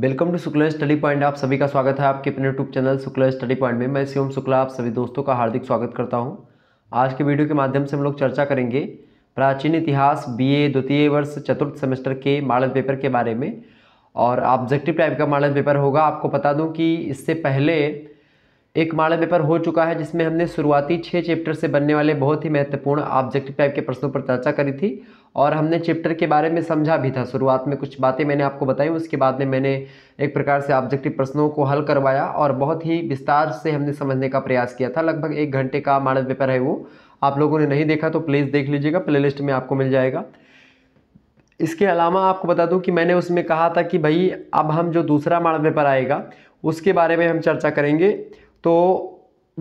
welcome to Shukla study point आप सभी का स्वागत है आपके अपने YouTube channel Shukla study point में मैं शिवम शुक्ला आप सभी दोस्तों का हार्दिक स्वागत करता हूं आज के वीडियो के माध्यम से हम लोग चर्चा करेंगे प्राचीन इतिहास बीए द्वितीय वर्ष चतुर्थ सेमेस्टर के मॉडल पेपर के बारे में और ऑब्जेक्टिव टाइप का मॉडल पेपर होगा आपको बता दूँ कि इससे पहले एक मॉडल पेपर हो चुका है जिसमें हमने शुरुआती छः चैप्टर से बनने वाले बहुत ही महत्वपूर्ण ऑब्जेक्टिव टाइप के प्रश्नों पर चर्चा करी थी और हमने चैप्टर के बारे में समझा भी था शुरुआत में कुछ बातें मैंने आपको बताई उसके बाद में मैंने एक प्रकार से ऑब्जेक्टिव प्रश्नों को हल करवाया और बहुत ही विस्तार से हमने समझने का प्रयास किया था लगभग एक घंटे का मॉडल पेपर है वो आप लोगों ने नहीं देखा तो प्लीज़ देख लीजिएगा प्लेलिस्ट में आपको मिल जाएगा इसके अलावा आपको बता दूं कि मैंने उसमें कहा था कि भाई अब हम जो दूसरा माड़ पेपर आएगा उसके बारे में हम चर्चा करेंगे तो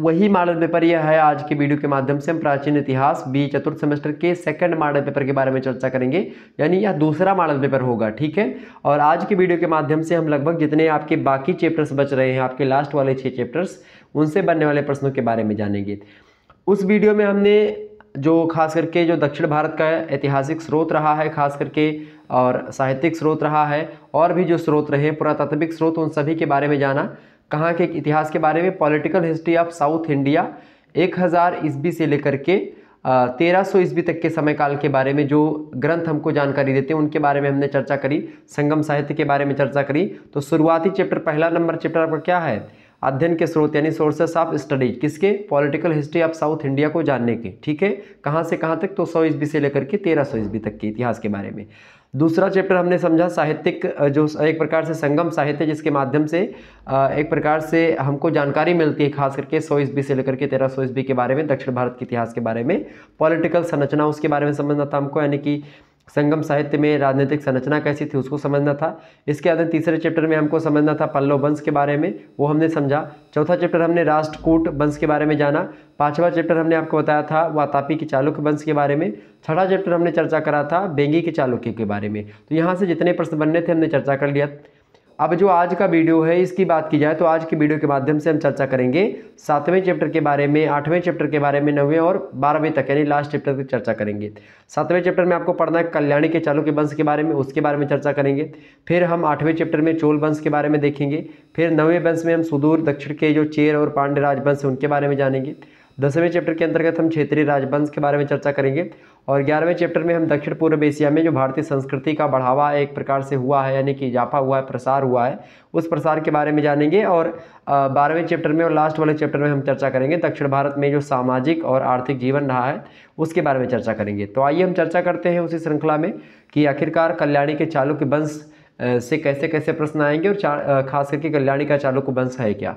वही मॉडल पेपर यह है आज के वीडियो के माध्यम से हम प्राचीन इतिहास बी चतुर्थ सेमेस्टर के सेकंड मॉडल पेपर के बारे में चर्चा करेंगे यानी यह दूसरा मॉडल पेपर होगा ठीक है और आज के वीडियो के माध्यम से हम लगभग जितने आपके बाकी चैप्टर्स बच रहे हैं आपके लास्ट वाले छः चैप्टर्स उनसे बनने वाले प्रश्नों के बारे में जानेंगे उस वीडियो में हमने जो खास करके जो दक्षिण भारत का ऐतिहासिक स्रोत रहा है खास करके और साहित्यिक स्रोत रहा है और भी जो स्रोत रहे पुरातात्विक स्रोत उन सभी के बारे में जाना कहाँ के इतिहास के बारे में political history of south India एक हज़ार ईस्वी से लेकर के तेरह सौ ईस्वी तक के समय काल के बारे में जो ग्रंथ हमको जानकारी देते हैं उनके बारे में हमने चर्चा करी संगम साहित्य के बारे में चर्चा करी तो शुरुआती चैप्टर पहला नंबर चैप्टर आपका क्या है अध्ययन के स्रोत यानी सोर्सेस ऑफ स्टडी किसके political history of south India को जानने के ठीक है कहाँ से कहाँ तक तो सौ ईस्वी से लेकर के तेरह सौ ईस्वी तक के इतिहास के बारे में दूसरा चैप्टर हमने समझा साहित्यिक जो एक प्रकार से संगम साहित्य जिसके माध्यम से एक प्रकार से हमको जानकारी मिलती है खास करके सौ ईस्वी से लेकर के तेरह सौ ईस्वी के बारे में दक्षिण भारत के इतिहास के बारे में पॉलिटिकल संरचना उसके बारे में समझना था हमको यानी कि संगम साहित्य में राजनीतिक संरचना कैसी थी उसको समझना था इसके अलावा तीसरे चैप्टर में हमको समझना था पल्लव वंश के बारे में वो हमने समझा चौथा चैप्टर हमने राष्ट्रकूट वंश के बारे में जाना पांचवा चैप्टर हमने आपको बताया था वातापी के चालुक्य वंश के बारे में छठा चैप्टर हमने चर्चा करा था बेंगी के चालुक्य के बारे में तो यहाँ से जितने प्रश्न बनने थे हमने चर्चा कर लिया अब जो आज का वीडियो है इसकी बात की जाए तो आज की वीडियो के माध्यम से हम चर्चा करेंगे सातवें चैप्टर के बारे में आठवें चैप्टर के बारे में नवें और बारहवें तक यानी लास्ट चैप्टर की चर्चा करेंगे सातवें चैप्टर में आपको पढ़ना है कल्याणी के चालू के वंश के बारे में उसके बारे में चर्चा करेंगे फिर हम आठवें चैप्टर में चोल वंश के बारे में देखेंगे फिर नवें वंश में हम सुदूर दक्षिण के जो चेर और पांडे राजवंश उनके बारे में जानेंगे दसवें चैप्टर के अंतर्गत हम क्षेत्रीय राजवंश के बारे में चर्चा करेंगे और ग्यारहवें चैप्टर में हम दक्षिण पूर्व एशिया में जो भारतीय संस्कृति का बढ़ावा एक प्रकार से हुआ है यानी कि इजाफा हुआ है प्रसार हुआ है उस प्रसार के बारे में जानेंगे और बारहवें चैप्टर में और लास्ट वाले चैप्टर में हम चर्चा करेंगे दक्षिण भारत में जो सामाजिक और आर्थिक जीवन रहा है उसके बारे में चर्चा करेंगे तो आइए हम चर्चा करते हैं उसी श्रृंखला में कि आखिरकार कल्याणी के चालुक्य वंश से कैसे कैसे प्रश्न आएंगे और खास करके कल्याणी का चालुक्य वंश है क्या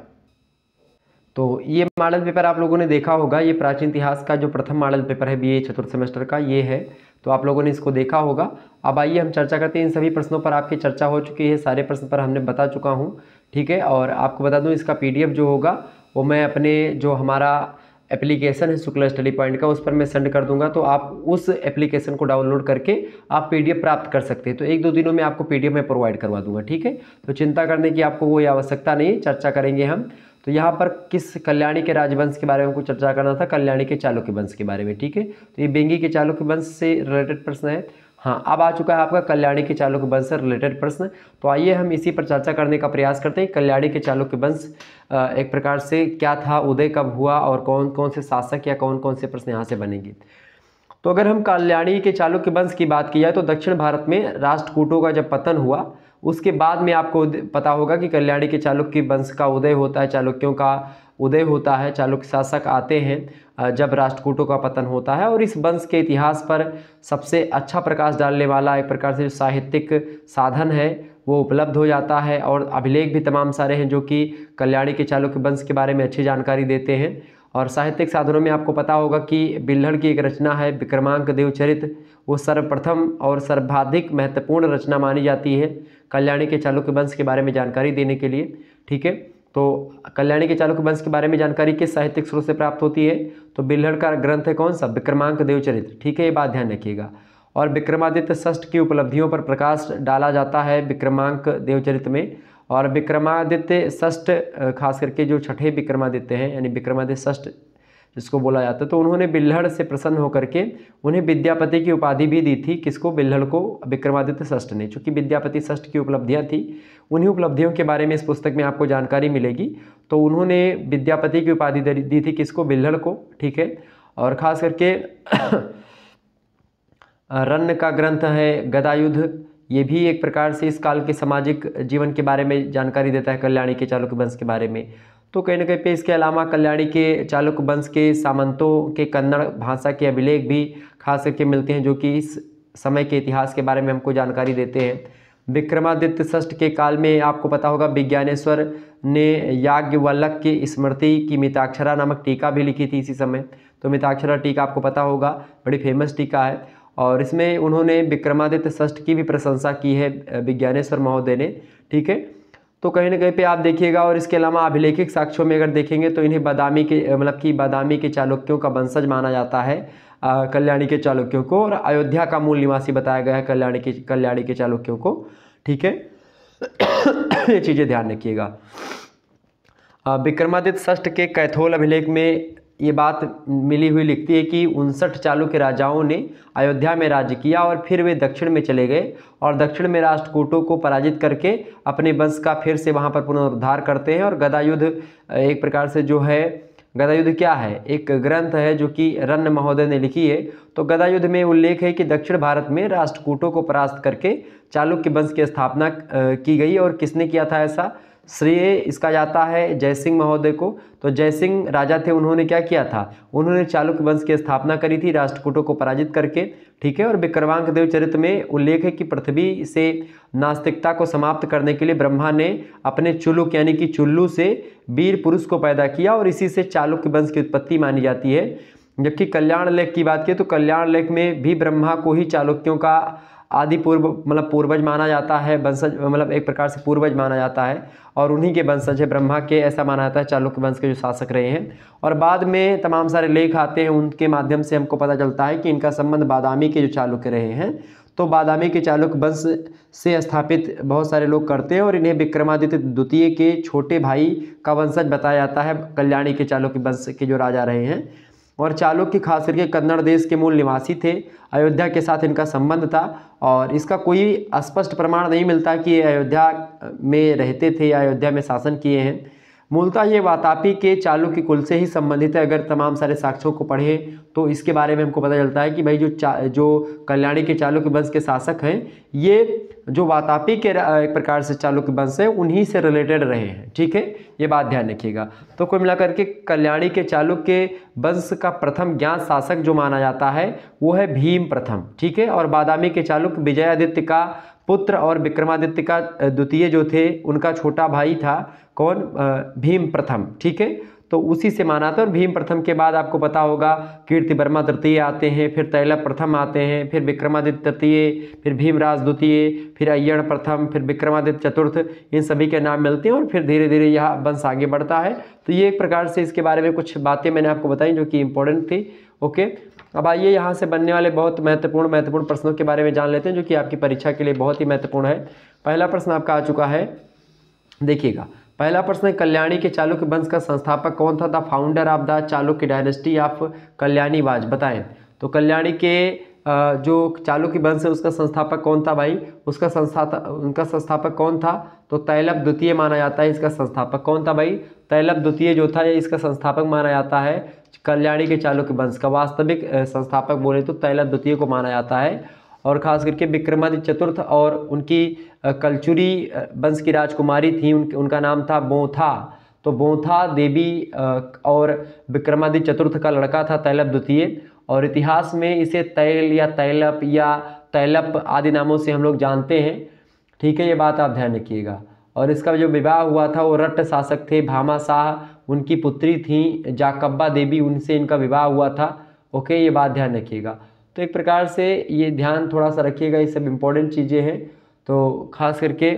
तो ये मॉडल पेपर आप लोगों ने देखा होगा ये प्राचीन इतिहास का जो प्रथम मॉडल पेपर है बी चतुर्थ सेमेस्टर का ये है तो आप लोगों ने इसको देखा होगा अब आइए हम चर्चा करते हैं इन सभी प्रश्नों पर आपकी चर्चा हो चुकी है सारे प्रश्न पर हमने बता चुका हूँ ठीक है और आपको बता दूँ इसका पी जो होगा वो मैं अपने जो हमारा एप्लीकेशन है शुक्ला स्टडी पॉइंट का उस पर मैं सेंड कर दूंगा तो आप उस एप्लीकेशन को डाउनलोड करके आप पीडीएफ प्राप्त कर सकते हैं तो एक दो दिनों में आपको पीडीएफ में प्रोवाइड करवा दूंगा ठीक है तो चिंता करने की आपको कोई आवश्यकता नहीं चर्चा करेंगे हम तो यहाँ पर किस कल्याणी के राजवंश के बारे में हमको चर्चा करना था कल्याणी के चालुक्य वंश के बारे में ठीक है तो ये बेंगी के चालुक्य वंश से रिलेटेड प्रश्न है हाँ अब आ चुका है आपका कल्याणी के चालुक्य वंश से रिलेटेड प्रश्न तो आइए हम इसी पर चर्चा करने का प्रयास करते हैं कल्याणी के चालुक्य वंश एक प्रकार से क्या था उदय कब हुआ और कौन कौन से शासक या कौन कौन से प्रश्न यहाँ से बनेंगे तो अगर हम कल्याणी के चालुक्य वंश की बात की जाए तो दक्षिण भारत में राष्ट्रकूटों का जब पतन हुआ उसके बाद में आपको पता होगा कि कल्याणी के चालुक्य वंश का उदय होता है चालुक्यों का उदय होता है चालुक्य शासक आते हैं जब राष्ट्रकूटों का पतन होता है और इस वंश के इतिहास पर सबसे अच्छा प्रकाश डालने वाला एक प्रकार से जो साहित्यिक साधन है वो उपलब्ध हो जाता है और अभिलेख भी तमाम सारे हैं जो कि कल्याणी के चालुक्य वंश के बारे में अच्छी जानकारी देते हैं और साहित्यिक साधनों में आपको पता होगा कि बिल्हड़ की एक रचना है विक्रमांक देवचरित वो सर्वप्रथम और सर्वाधिक महत्वपूर्ण रचना मानी जाती है कल्याणी के चालुक्य वंश के बारे में जानकारी देने के लिए ठीक है तो कल्याणी के चालुक्य वंश के बारे में जानकारी किस साहित्यिक स्रोत से प्राप्त होती है तो बिल्हड़ का ग्रंथ है कौन सा विक्रमांक देवचरित्र ठीक है ये बात ध्यान रखिएगा और विक्रमादित्य षष्ठ की उपलब्धियों पर प्रकाश डाला जाता है विक्रमांक देवचरित में और विक्रमादित्य षष्ठ खास करके जो छठे विक्रमादित्य हैं यानी विक्रमादित्य षष्ठ जिसको बोला जाता है तो उन्होंने बिल्हड़ से प्रसन्न होकर के उन्हें विद्यापति की उपाधि भी दी थी किसको बिल्हड़ को विक्रमादित्य षष्ठ ने चूँकि विद्यापति षष्ठ की उपलब्धियाँ थी उन्हीं उपलब्धियों के बारे में इस पुस्तक में आपको जानकारी मिलेगी तो उन्होंने विद्यापति की उपाधि दी थी किसको बिल्हड़ को ठीक है और ख़ास करके रन्न का ग्रंथ है गदायुद्ध ये भी एक प्रकार से इस काल के सामाजिक जीवन के बारे में जानकारी देता है कल्याणी के चालुक्य वंश के बारे में तो कहीं ना कहीं पे इसके अलावा कल्याणी के चालुक वंश के सामंतों के कन्नड़ भाषा के अभिलेख भी खास करके मिलते हैं जो कि इस समय के इतिहास के बारे में हमको जानकारी देते हैं विक्रमादित्य षष्ठ के काल में आपको पता होगा विज्ञानेश्वर ने याज्ञवल्लक की स्मृति की मिताक्षरा नामक टीका भी लिखी थी इसी समय तो मिताक्षरा टीका आपको पता होगा बड़ी फेमस टीका है और इसमें उन्होंने विक्रमादित्य षष्ठ की भी प्रशंसा की है विज्ञानेश्वर महोदय ने ठीक है तो कहीं ना कहीं पे आप देखिएगा और इसके अलावा अभिलेखिक साक्ष्यों में अगर देखेंगे तो इन्हें बादामी के मतलब कि बादामी के चालुक्यों का वंशज माना जाता है कल्याणी के चालुक्यों को और अयोध्या का मूल निवासी बताया गया है कल्याणी के कल्याणी के चालुक्यों को ठीक है ये चीज़ें ध्यान रखिएगा विक्रमादित्य ष्ठ के कैथोल अभिलेख में ये बात मिली हुई लिखती है कि उनसठ चालुक्य राजाओं ने अयोध्या में राज्य किया और फिर वे दक्षिण में चले गए और दक्षिण में राष्ट्रकूटों को पराजित करके अपने वंश का फिर से वहाँ पर पुनरुद्धार करते हैं और गदा युद्ध एक प्रकार से जो है गदा युद्ध क्या है एक ग्रंथ है जो कि रन्न महोदय ने लिखी है तो गदा युद्ध में उल्लेख है कि दक्षिण भारत में राष्ट्रकूटों को परास्त करके चालुक्य वंश की स्थापना की गई और किसने किया था ऐसा श्रेय इसका जाता है जयसिंह महोदय को तो जयसिंह राजा थे उन्होंने क्या किया था उन्होंने चालुक्य वंश की स्थापना करी थी राष्ट्रकूटों को पराजित करके ठीक है और विक्रवांक देव चरित्र में उल्लेख है कि पृथ्वी से नास्तिकता को समाप्त करने के लिए ब्रह्मा ने अपने चुलुक यानी कि चुल्लू से वीर पुरुष को पैदा किया और इसी से चालुक्य वंश की उत्पत्ति मानी जाती है जबकि कल्याण लेख की बात की तो कल्याण लेख में भी ब्रह्मा को ही चालुक्यों का आदि पूर्व मतलब पूर्वज माना जाता है वंशज मतलब एक प्रकार से पूर्वज माना जाता है और उन्हीं के वंशज है ब्रह्मा के ऐसा माना जाता है चालुक्य वंश के जो शासक रहे हैं और बाद में तमाम सारे लेख आते हैं उनके माध्यम से हमको पता चलता है कि इनका संबंध बादामी के जो चालुक्य रहे हैं तो बादामी के चालुक्य वंश से स्थापित बहुत सारे लोग करते हैं और इन्हें विक्रमादित्य द्वितीय के छोटे भाई का वंशज बताया जाता है कल्याणी के चालुक्य वंश के जो राजा रहे हैं और चालुक्य खास करके कन्नड़ देश के मूल निवासी थे अयोध्या के साथ इनका संबंध था और इसका कोई स्पष्ट प्रमाण नहीं मिलता कि ये अयोध्या में रहते थे या अयोध्या में शासन किए हैं मूलतः ये वातापी के चालू के कुल से ही संबंधित है अगर तमाम सारे साक्ष्यों को पढ़ें तो इसके बारे में हमको पता चलता है कि भाई जो चा जो कल्याणी के चालुक्य वंश के शासक हैं ये जो वातापी के एक प्रकार से चालुक्य वंश हैं उन्हीं से रिलेटेड रहे हैं ठीक है ये बात ध्यान रखिएगा तो कुल मिलाकर के कल्याणी के चालुक्य वंश का प्रथम ज्ञात शासक जो माना जाता है वो है भीम प्रथम ठीक है और बादामी के चालुक विजयादित्य का पुत्र और विक्रमादित्य का द्वितीय जो थे उनका छोटा भाई था कौन भीम प्रथम ठीक है तो उसी से माना था और भीम प्रथम के बाद आपको पता होगा कीर्ति वर्मा तृतीय आते हैं फिर तैला प्रथम आते हैं फिर विक्रमादित्य तृतीय फिर भीमराज द्वितीय फिर अय्यण प्रथम फिर विक्रमादित्य चतुर्थ इन सभी के नाम मिलते हैं और फिर धीरे धीरे यह वंश आगे बढ़ता है तो ये एक प्रकार से इसके बारे में कुछ बातें मैंने आपको बताई जो कि इंपॉर्टेंट थी ओके अब आइए यहाँ से बनने वाले बहुत महत्वपूर्ण महत्वपूर्ण प्रश्नों के बारे में जान लेते हैं जो कि आपकी परीक्षा के लिए बहुत ही महत्वपूर्ण है पहला प्रश्न आपका आ चुका है देखिएगा पहला प्रश्न कल्याणी के चालुक्य वंश का संस्थापक कौन था the founder of the Chalukya dynasty of Kalyani was बताएं तो कल्याणी के जो चालुक्य वंश है उसका संस्थापक कौन था भाई उसका संस्था उनका संस्थापक कौन था तो तैलब द्वितीय माना जाता है इसका संस्थापक कौन था भाई तैलब द्वितीय जो था इसका संस्थापक माना जाता है कल्याणी के चालुक्य वंश का वास्तविक संस्थापक बोले तो तैलब द्वितीय को माना जाता है और ख़ास करके विक्रमादित्य चतुर्थ और उनकी कलचुरी वंश की राजकुमारी थी उन, उनका नाम था बोथा तो बोथा देवी और विक्रमादित्य चतुर्थ का लड़का था तैलप द्वितीय और इतिहास में इसे तैल या तैलप या तैलप आदि नामों से हम लोग जानते हैं ठीक है ये बात आप ध्यान रखिएगा और इसका जो विवाह हुआ था वो रट्ट शासक थे भामा शाह उनकी पुत्री थी जाकब्बा देवी उनसे इनका विवाह हुआ था ओके ये बात ध्यान रखिएगा तो एक प्रकार से ये ध्यान थोड़ा सा रखिएगा ये सब इम्पोर्टेंट चीज़ें हैं तो खास करके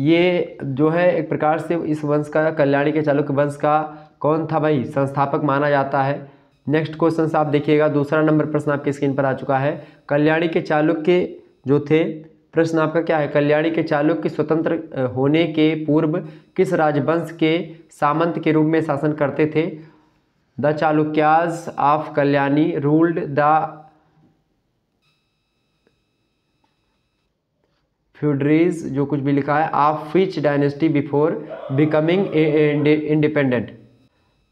ये जो है एक प्रकार से इस वंश का कल्याणी के चालुक्य वंश का कौन था भाई संस्थापक माना जाता है नेक्स्ट क्वेश्चन आप देखिएगा दूसरा नंबर प्रश्न आपके स्क्रीन पर आ चुका है कल्याणी के चालुक्य जो थे प्रश्न आपका क्या है कल्याणी के चालुक्य स्वतंत्र होने के पूर्व किस राजवंश के सामंत के रूप में शासन करते थे the Chalukyas of Kalyani ruled the feudatories जो कुछ भी लिखा है of which dynasty before becoming independent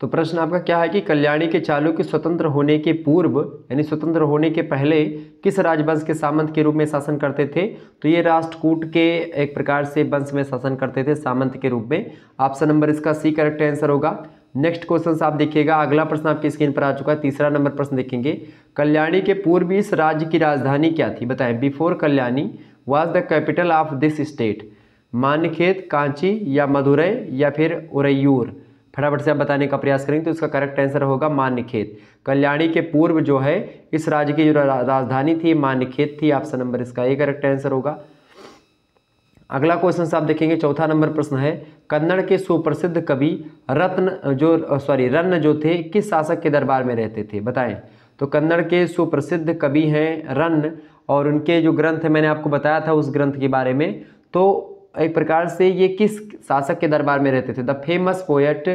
तो प्रश्न आपका क्या है कि कल्याणी के चालुक्य स्वतंत्र होने के पूर्व यानी स्वतंत्र होने के पहले किस राजवंश के सामंत के रूप में शासन करते थे तो ये राष्ट्रकूट के एक प्रकार से वंश में शासन करते थे सामंत के रूप में ऑप्शन नंबर इसका सी करेक्ट आंसर होगा नेक्स्ट क्वेश्चन आप देखिएगा अगला प्रश्न आपकी स्क्रीन पर आ चुका है तीसरा नंबर प्रश्न देखेंगे कल्याणी के पूर्व इस राज्य की राजधानी क्या थी बताएं before Kalyani was the capital of this state Manyakhet Kanchi या मदुरई या फिर उरैयूर फटाफट से आप बताने का प्रयास करेंगे तो इसका करेक्ट आंसर होगा मानखेत कल्याणी के पूर्व जो है इस राज्य की जो राजधानी थी मानखेत थी ऑप्शन नंबर इसका ये करेक्ट आंसर होगा अगला क्वेश्चन आप देखेंगे चौथा नंबर प्रश्न है कन्नड़ के सुप्रसिद्ध कवि रत्न जो सॉरी रन्न जो थे किस शासक के दरबार में रहते थे बताएं तो कन्नड़ के सुप्रसिद्ध कवि हैं रन्न और उनके जो ग्रंथ है मैंने आपको बताया था उस ग्रंथ के बारे में तो एक प्रकार से ये किस शासक के दरबार में रहते थे the famous poet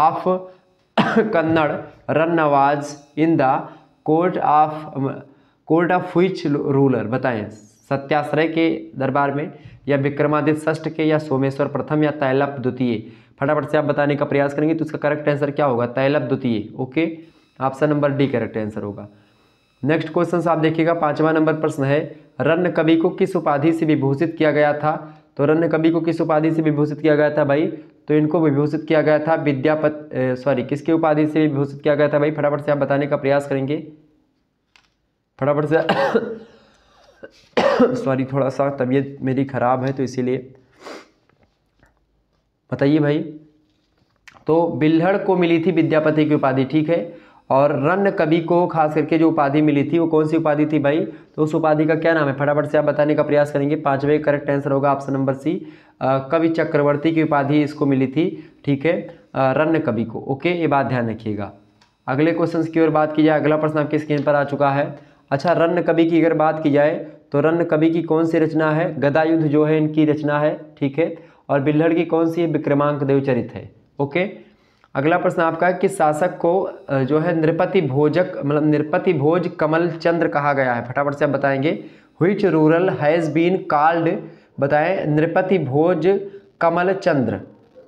of Kannada Ranna was in the court of court of which ruler बताएं सत्याश्रय के दरबार में या विक्रमादित्य ष्ठ के या सोमेश्वर प्रथम या तैलप द्वितीय फटाफट से आप बताने का प्रयास करेंगे तो इसका करेक्ट आंसर क्या होगा तैलप द्वितीय okay option number D correct answer होगा नेक्स्ट क्वेश्चन आप देखिएगा पांचवा नंबर प्रश्न है रन कवि को किस उपाधि से विभूषित किया गया था तो रन कवि को किस उपाधि से विभूषित किया गया था भाई तो इनको विभूषित किया गया था विद्यापत सॉरी किसकी उपाधि से विभूषित किया गया था भाई फटाफट से आप बताने का प्रयास करेंगे फटाफट से सॉरी थोड़ा सा तबीयत मेरी ख़राब है तो इसीलिए बताइए भाई तो बिल्हड़ को मिली थी विद्यापति की उपाधि ठीक है और रन कवि को खास करके जो उपाधि मिली थी वो कौन सी उपाधि थी भाई तो उस उपाधि का क्या नाम है फटाफट से आप बताने का प्रयास करेंगे पाँचवें करेक्ट आंसर होगा ऑप्शन नंबर सी कवि चक्रवर्ती की उपाधि इसको मिली थी ठीक है रन कवि को ओके ये बात ध्यान रखिएगा अगले क्वेश्चन की ओर बात की जाए अगला प्रश्न आपकी स्क्रीन पर आ चुका है अच्छा रन्न कवि की अगर बात की जाए तो रन्न कवि की कौन सी रचना है गदायुद्ध जो है इनकी रचना है ठीक है और बिल्हड़ की कौन सी विक्रमांक देवचरित है ओके अगला प्रश्न आपका है कि शासक को जो है नृपति भोजक मतलब नृपति भोज कमल चंद्र कहा गया है फटाफट से आप बताएंगे which ruler has been called बताएं नृपति भोज कमल चंद्र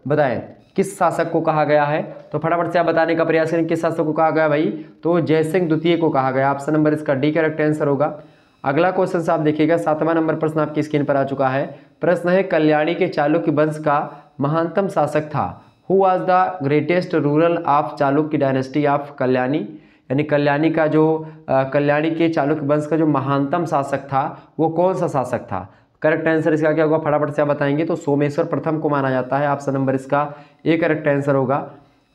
बताएं किस शासक को कहा गया है तो फटाफट से आप बताने का प्रयास करें किस शासक को कहा गया भाई तो जयसिंह द्वितीय को कहा गया ऑप्शन नंबर इसका डी करेक्ट आंसर होगा अगला क्वेश्चन आप देखिएगा सातवां नंबर प्रश्न आपकी स्क्रीन पर आ चुका है प्रश्न है कल्याणी के चालुक्य वंश का महानतम शासक था who was the greatest ruler of Chalukya dynasty of Kalyani यानी कल्याणी का जो कल्याणी के चालुक्य वंश का जो महानतम शासक था वो कौन सा शासक था करेक्ट आंसर इसका क्या होगा फटाफट से आप बताएंगे तो सोमेश्वर प्रथम को माना जाता है ऑप्शन नंबर इसका ए करेक्ट आंसर होगा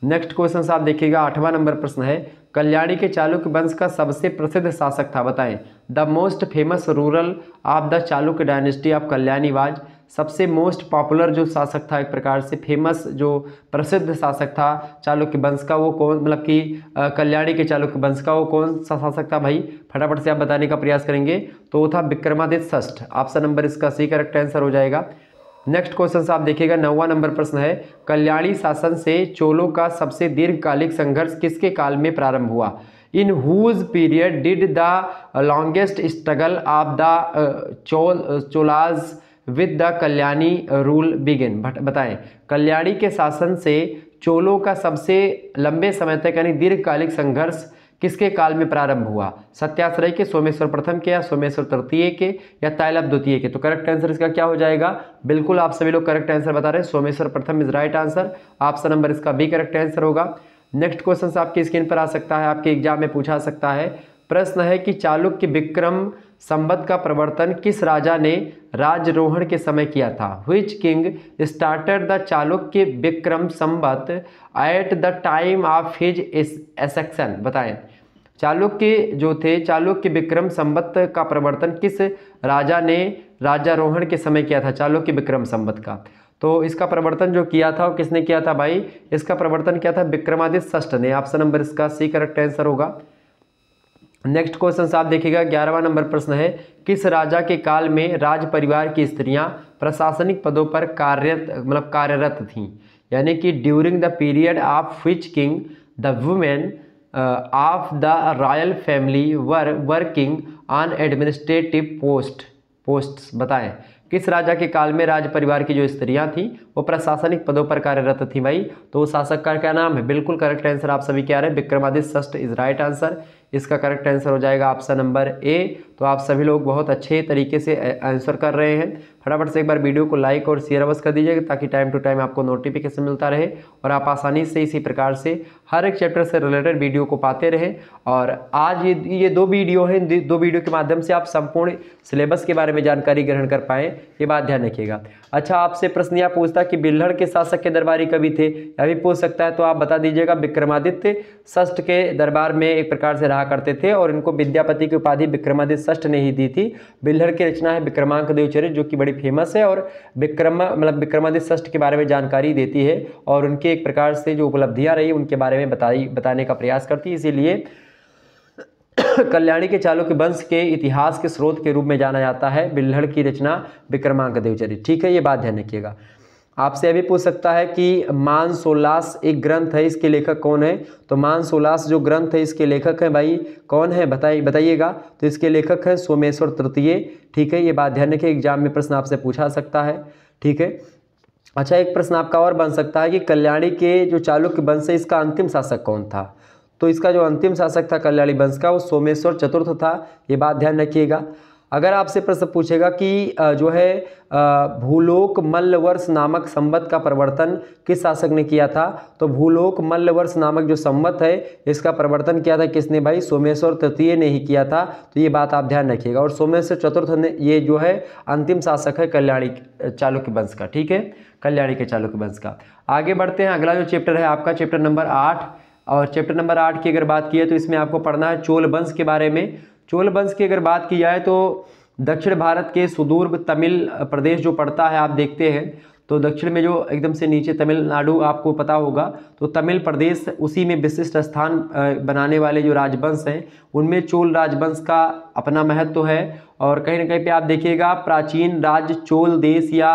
नेक्स्ट क्वेश्चन आप देखिएगा आठवां नंबर प्रश्न है कल्याणी के चालुक्य वंश का सबसे प्रसिद्ध शासक था बताएं the most famous ruler of the Chalukya dynasty of Kalyani was सबसे मोस्ट पॉपुलर जो शासक था एक प्रकार से फेमस जो प्रसिद्ध शासक था चालुक्य वंश का वो कौन मतलब कि कल्याणी के चालुक्य वंश का वो कौन सा शासक था भाई फटाफट से आप बताने का प्रयास करेंगे तो वो था विक्रमादित्य षष्ठ ऑप्शन नंबर इसका सही करेक्ट आंसर हो जाएगा नेक्स्ट क्वेश्चन आप देखिएगा नौवा नंबर प्रश्न है कल्याणी शासन से चोलों का सबसे दीर्घकालिक संघर्ष किसके काल में प्रारंभ हुआ in whose period did the longest struggle of the Chola Cholas with the Kalyani rule begin बताएं कल्याणी के शासन से चोलों का सबसे लंबे समय तक यानी दीर्घकालिक संघर्ष किसके काल में प्रारंभ हुआ सत्याश्रय के सोमेश्वर प्रथम के या सोमेश्वर तृतीय के या तैलब द्वितीय के तो करेक्ट आंसर इसका क्या हो जाएगा बिल्कुल आप सभी लोग करेक्ट आंसर बता रहे हैं सोमेश्वर प्रथम is right answer option number इसका बी करेक्ट आंसर होगा नेक्स्ट क्वेश्चन आपकी स्क्रीन पर आ सकता है आपके एग्जाम में पूछा सकता है प्रश्न है कि चालुक्य विक्रम संबत का प्रवर्तन किस राजा ने राजरोहण के समय किया था which king started the Chalukya Vikram Samvat at the time of his accession बताएं चालुक्य जो थे चालुक्य विक्रम संबत का प्रवर्तन किस राजा ने राजारोहण के समय किया था चालुक्य विक्रम संबत का तो इसका प्रवर्तन जो किया था वो किसने किया था भाई इसका प्रवर्तन किया था विक्रमादित्य षष्ठ ने ऑप्शन नंबर इसका सी करेक्ट आंसर होगा नेक्स्ट क्वेश्चन आप देखिएगा ग्यारहवा नंबर प्रश्न है किस राजा के काल में राज परिवार की स्त्रियां प्रशासनिक पदों पर कार्यरत मतलब कार्यरत थीं यानी कि during the period of which king the women of the royal family were working on administrative post post बताएं किस राजा के काल में राज परिवार की जो स्त्रियां थीं वो प्रशासनिक पदों पर कार्यरत थीं भाई तो उस शासक का क्या नाम है बिल्कुल करेक्ट आंसर आप सभी क्या रहे विक्रमादित्य षष्ठ इज राइट आंसर इसका करेक्ट आंसर हो जाएगा ऑप्शन नंबर ए तो आप सभी लोग बहुत अच्छे तरीके से आंसर कर रहे हैं फटाफट से एक बार वीडियो को लाइक और शेयर अवश्य कर दीजिएगा ताकि टाइम टू टाइम आपको नोटिफिकेशन मिलता रहे और आप आसानी से इसी प्रकार से हर एक चैप्टर से रिलेटेड वीडियो को पाते रहें और आज ये ये दो वीडियो हैं दो वीडियो के माध्यम से आप संपूर्ण सिलेबस के बारे में जानकारी ग्रहण कर पाएँ ये बात ध्यान रखिएगा अच्छा आपसे प्रश्न यह पूछता कि बिल्हड़ के शासक के दरबारी कभी थे या भी पूछ सकता है तो आप बता दीजिएगा विक्रमादित्य षष्ठ के दरबार में एक प्रकार से रहा करते थे और इनको विद्यापति की उपाधि विक्रमादित्य षष्ठ ने ही दी थी बिल्हर की रचना है विक्रमांक देवचरित जो कि बड़ी फेमस है और विक्रम मतलब विक्रमादित्य षष्ठ के बारे में जानकारी देती है और उनके एक प्रकार से जो उपलब्धियाँ रही उनके बारे में बताई बताने का प्रयास करती है इसीलिए कल्याणी के चालों के वंश के इतिहास के स्रोत के रूप में जाना जाता है बिल्हड़ की रचना विक्रमांक देवचरी ठीक है ये बात ध्यान रखिएगा आपसे अभी पूछ सकता है कि मानसोल्लास एक ग्रंथ है इसके लेखक कौन है तो मानसोल्लास जो ग्रंथ है इसके लेखक हैं भाई कौन है बताइए बताइएगा तो इसके लेखक हैं सोमेश्वर तृतीय ठीक है ये बात ध्यान रखिए एग्जाम में प्रश्न आपसे पूछा सकता है ठीक है अच्छा एक प्रश्न आपका और बन सकता है कि कल्याणी के जो चालुक्य वंश है इसका अंतिम शासक कौन था तो इसका जो अंतिम शासक था कल्याणी वंश का वो सोमेश्वर चतुर्थ था ये बात ध्यान रखिएगा अगर आपसे प्रश्न पूछेगा कि जो है भूलोक मल्ल वर्ष नामक संबत का प्रवर्तन किस शासक ने किया था तो भूलोक मल्ल वर्ष नामक जो संवत है इसका प्रवर्तन किया था किसने भाई सोमेश्वर तृतीय ने ही किया था तो ये बात आप ध्यान रखिएगा और सोमेश्वर चतुर्थ ने ये जो है अंतिम शासक है कल्याणी चालुक्य वंश का ठीक है कल्याणी के चालुक्य वंश का आगे बढ़ते हैं अगला जो चैप्टर है आपका चैप्टर नंबर आठ और चैप्टर नंबर आठ की अगर बात की है तो इसमें आपको पढ़ना है चोल वंश के बारे में चोल वंश की अगर बात की जाए तो दक्षिण भारत के सुदूर तमिल प्रदेश जो पड़ता है आप देखते हैं तो दक्षिण में जो एकदम से नीचे तमिलनाडु आपको पता होगा तो तमिल प्रदेश उसी में विशिष्ट स्थान बनाने वाले जो राजवंश हैं उनमें चोल राजवंश का अपना महत्व तो है और कहीं ना कहीं पे आप देखिएगा प्राचीन राज्य चोल देश या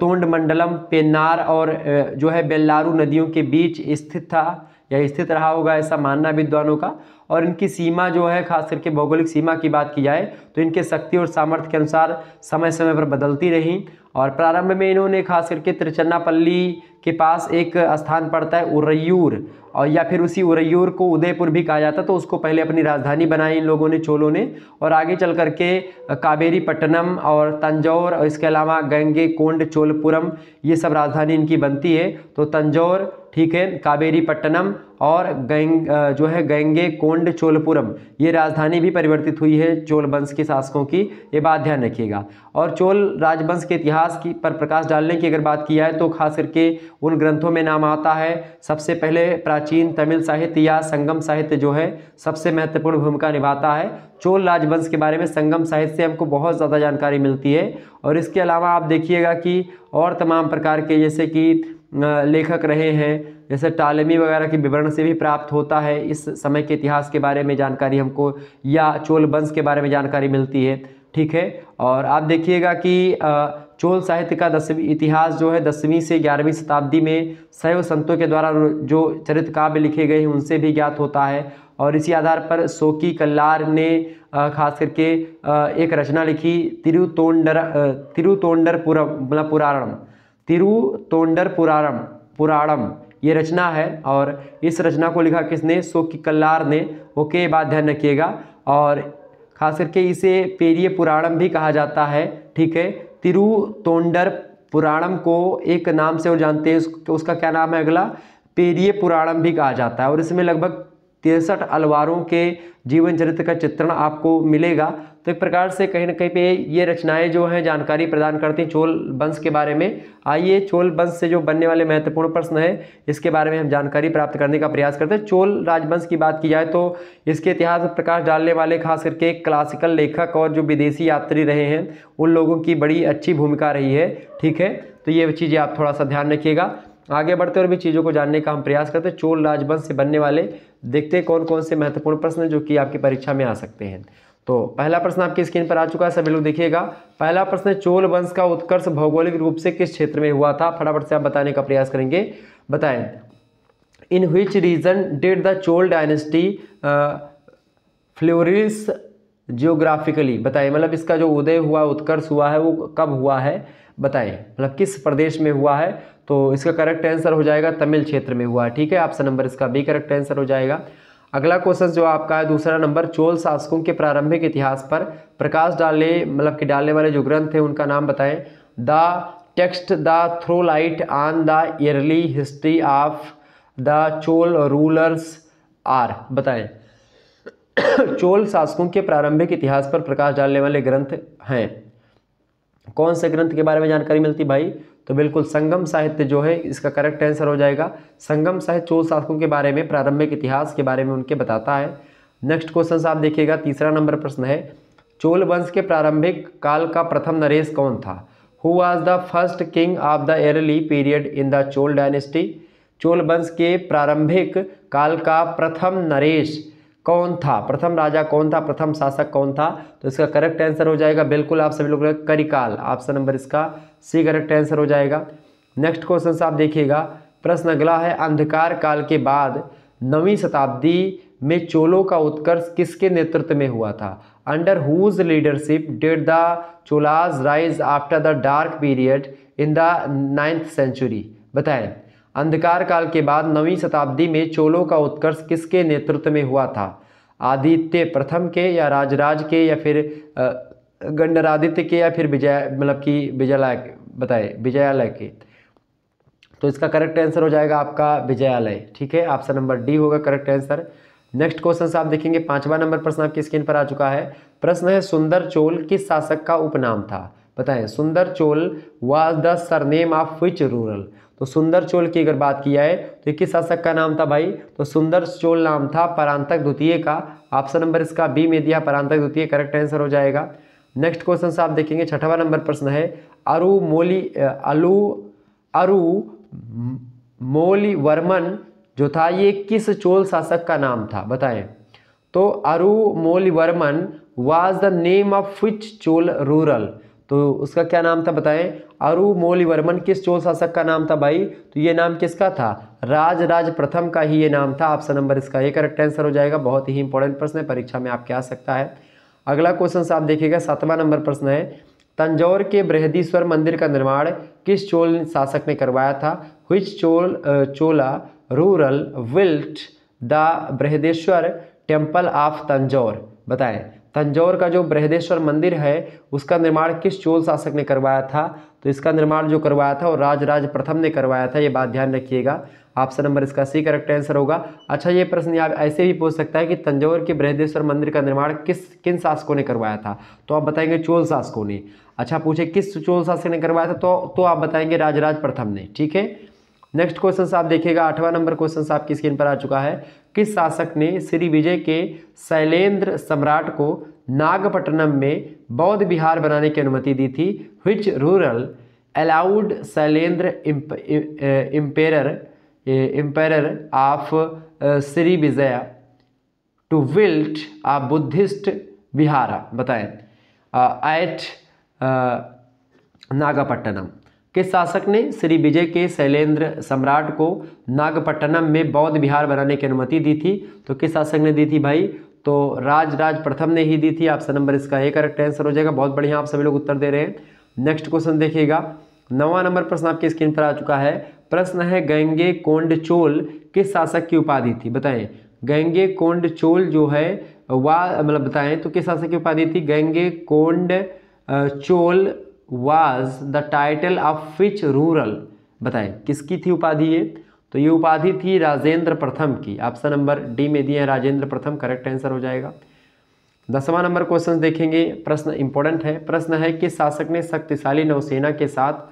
तोंड मंडलम पेन्नार और जो है बेल्लारू नदियों के बीच स्थित था यह स्थित रहा होगा ऐसा मानना विद्वानों का और इनकी सीमा जो है खास करके भौगोलिक सीमा की बात की जाए तो इनके शक्ति और सामर्थ्य के अनुसार समय समय पर बदलती रही और प्रारंभ में इन्होंने खास करके त्रिचन्नापल्ली के पास एक स्थान पड़ता है उरयूर और या फिर उसी उरयूर को उदयपुर भी कहा जाता तो उसको पहले अपनी राजधानी बनाई इन लोगों ने चोलों ने और आगे चल करके काबेरी पट्टनम और तंजौर और इसके अलावा गंगे कोंड चोलपुरम ये सब राजधानी इनकी बनती है तो तंजौर ठीक है कावेरी पट्टनम और गैंग जो है गैंगे कोंड चोलपुरम ये राजधानी भी परिवर्तित हुई है चोल वंश के शासकों की ये बात ध्यान रखिएगा और चोल राजवंश के इतिहास की पर प्रकाश डालने की अगर बात की जाए तो खास करके उन ग्रंथों में नाम आता है सबसे पहले प्राचीन तमिल साहित्य या संगम साहित्य जो है सबसे महत्वपूर्ण भूमिका निभाता है चोल राजवंश के बारे में संगम साहित्य से हमको बहुत ज़्यादा जानकारी मिलती है और इसके अलावा आप देखिएगा कि और तमाम प्रकार के जैसे कि लेखक रहे हैं जैसे टालमी वगैरह के विवरण से भी प्राप्त होता है इस समय के इतिहास के बारे में जानकारी हमको या चोल वंश के बारे में जानकारी मिलती है ठीक है और आप देखिएगा कि चोल साहित्य का दसवीं इतिहास जो है दसवीं से ग्यारहवीं शताब्दी में शैव संतों के द्वारा जो चरित्र काव्य लिखे गए हैं उनसे भी ज्ञात होता है और इसी आधार पर सोकी कल्लार ने खास करके एक रचना लिखी तिरुतोंडर तिरुतोंडर पुरा मतलब पुराणम तिरु तोंडर पुराणम पुराणम ये रचना है और इस रचना को लिखा किसने सोकी कल्लार ने ओके बात ध्यान रखिएगा और खास करके इसे पेरिय पुराणम भी कहा जाता है ठीक है तिरु तोंडर पुराणम को एक नाम से और जानते हैं उसका क्या नाम है अगला पेरिय पुराणम भी कहा जाता है और इसमें लगभग तिरसठ अलवारों के जीवन चरित्र का चित्रण आपको मिलेगा तो एक प्रकार से कहीं ना कहीं पे ये रचनाएं जो हैं जानकारी प्रदान करती हैं चोल वंश के बारे में आइए चोल वंश से जो बनने वाले महत्वपूर्ण प्रश्न हैं इसके बारे में हम जानकारी प्राप्त करने का प्रयास करते हैं चोल राजवंश की बात की जाए तो इसके इतिहास में प्रकाश डालने वाले खास करके क्लासिकल लेखक और जो विदेशी यात्री रहे हैं उन लोगों की बड़ी अच्छी भूमिका रही है ठीक है तो ये चीज़ें आप थोड़ा सा ध्यान रखिएगा आगे बढ़ते और भी चीज़ों को जानने का हम प्रयास करते हैं चोल राजवंश से बनने वाले देखते हैं कौन कौन से महत्वपूर्ण प्रश्न हैं जो कि आपकी परीक्षा में आ सकते हैं तो पहला प्रश्न आपकी स्क्रीन पर आ चुका है सभी लोग देखिएगा पहला प्रश्न चोल वंश का उत्कर्ष भौगोलिक रूप से किस क्षेत्र में हुआ था फटाफट से आप बताने का प्रयास करेंगे बताएं in which region did the Chola dynasty flourish geographically बताएं मतलब इसका जो उदय हुआ उत्कर्ष हुआ है वो कब हुआ है बताएं मतलब किस प्रदेश में हुआ है तो इसका करेक्ट आंसर हो जाएगा तमिल क्षेत्र में हुआ है ठीक है ऑप्शन नंबर इसका बी करेक्ट आंसर हो जाएगा अगला क्वेश्चन जो आपका है दूसरा नंबर चोल शासकों के प्रारंभिक इतिहास पर प्रकाश डालने मतलब कि डालने वाले जो ग्रंथ हैं उनका नाम बताएं the text the throw light on the early history of the Chola rulers are बताएं चोल शासकों के प्रारंभिक इतिहास पर प्रकाश डालने वाले ग्रंथ हैं कौन से ग्रंथ के बारे में जानकारी मिलती भाई तो बिल्कुल संगम साहित्य जो है इसका करेक्ट आंसर हो जाएगा संगम साहित्य चोल शासकों के बारे में प्रारंभिक इतिहास के बारे में उनके बताता है नेक्स्ट क्वेश्चन आप देखिएगा तीसरा नंबर प्रश्न है चोल वंश के प्रारंभिक काल का प्रथम नरेश कौन था who was the first king of the early period in the Chola dynasty Chola वंश के प्रारंभिक काल का प्रथम नरेश कौन था प्रथम राजा कौन था प्रथम शासक कौन था तो इसका करेक्ट आंसर हो जाएगा बिल्कुल आप सभी लोग करिकाल ऑप्शन नंबर इसका सी करेक्ट आंसर हो जाएगा नेक्स्ट क्वेश्चन आप देखिएगा प्रश्न अगला है अंधकार काल के बाद नवीं शताब्दी में चोलों का उत्कर्ष किसके नेतृत्व में हुआ था under whose leadership did the Cholas rise after the dark period in the ninth century बताएं अंधकार काल के बाद नवीं शताब्दी में चोलों का उत्कर्ष किसके नेतृत्व में हुआ था आदित्य प्रथम के या राजराज के या फिर गंडरादित्य के या फिर विजय मतलब कि विजयालय बताए विजयालय के तो इसका करेक्ट आंसर हो जाएगा आपका विजयालय ठीक है ऑप्शन नंबर डी होगा करेक्ट आंसर नेक्स्ट क्वेश्चन आप देखेंगे पांचवा नंबर प्रश्न आपकी स्क्रीन पर आ चुका है प्रश्न है सुंदर चोल किस शासक का उपनाम था बताएं Sundar Chola was the surname of which ruler तो सुंदर चोल की अगर बात किया है तो किस शासक का नाम था भाई तो सुंदर चोल नाम था परांतक द्वितीय का ऑप्शन नंबर इसका बी में दिया परांतक द्वितीय करेक्ट आंसर हो जाएगा नेक्स्ट क्वेश्चन से आप देखेंगे छठवा नंबर प्रश्न है अरु मोली अलु अरु मोली वर्मन जो था ये किस चोल शासक का नाम था बताएं तो Arumoli Varman was the name of which Chola ruler तो उसका क्या नाम था बताएं अरु मोलिवर्मन किस चोल शासक का नाम था भाई तो ये नाम किसका था राज राज प्रथम का ही ये नाम था ऑप्शन नंबर इसका ये करेक्ट आंसर हो जाएगा बहुत ही इंपॉर्टेंट प्रश्न है परीक्षा में आपके आ सकता है अगला क्वेश्चन आप देखिएगा सातवां नंबर प्रश्न है तंजौर के बृहदीश्वर मंदिर का निर्माण किस चोल शासक ने करवाया था which Chola Chola ruler built the Brihadeshwara temple of Tanjore बताएं तंजौर का जो बृहदेश्वर मंदिर है उसका निर्माण किस चोल शासक ने करवाया था तो इसका निर्माण जो करवाया था वो राजराज प्रथम ने करवाया था ये बात ध्यान रखिएगा ऑप्शन नंबर इसका सी करेक्ट आंसर होगा अच्छा ये प्रश्न आप ऐसे भी पूछ सकता है कि तंजौर के बृहदेश्वर मंदिर का निर्माण किस किन शासकों ने करवाया था तो आप बताएंगे चोल शासकों ने अच्छा पूछे किस चोल शासक ने करवाया था तो, तो आप बताएंगे राजराज प्रथम ने ठीक है नेक्स्ट क्वेश्चन आप देखिएगा आठवां नंबर क्वेश्चन आपकी स्क्रीन पर आ चुका है किस शासक ने श्री विजय के शैलेंद्र सम्राट को नागपट्टनम में बौद्ध विहार बनाने की अनुमति दी थी which ruler allowed Shailendra emperor emperor of Sri Vijaya to build a Buddhist vihara बताएं एट नागापट्टनम किस शासक ने श्री विजय के शैलेंद्र सम्राट को नागपट्टनम में बौद्ध विहार बनाने की अनुमति दी थी तो किस शासक ने दी थी भाई तो राज राज प्रथम ने ही दी थी ऑप्शन नंबर इसका एक करेक्ट आंसर हो जाएगा बहुत बढ़िया आप सभी लोग उत्तर दे रहे हैं नेक्स्ट क्वेश्चन देखिएगा नवा नंबर प्रश्न आपकी स्क्रीन पर आ चुका है प्रश्न है गंगे कोंड चोल किस शासक की उपाधि थी बताएं गंगे कोंड चोल जो है वह मतलब बताएं तो किस शासक की उपाधि थी Gangaikonda Chola was the title of which ruler बताएं किसकी थी उपाधि ये तो ये उपाधि थी राजेंद्र प्रथम की ऑप्शन नंबर डी में दिए हैं राजेंद्र प्रथम करेक्ट आंसर हो जाएगा दसवां नंबर क्वेश्चन देखेंगे प्रश्न इंपॉर्टेंट है प्रश्न है कि शासक ने शक्तिशाली नौसेना के साथ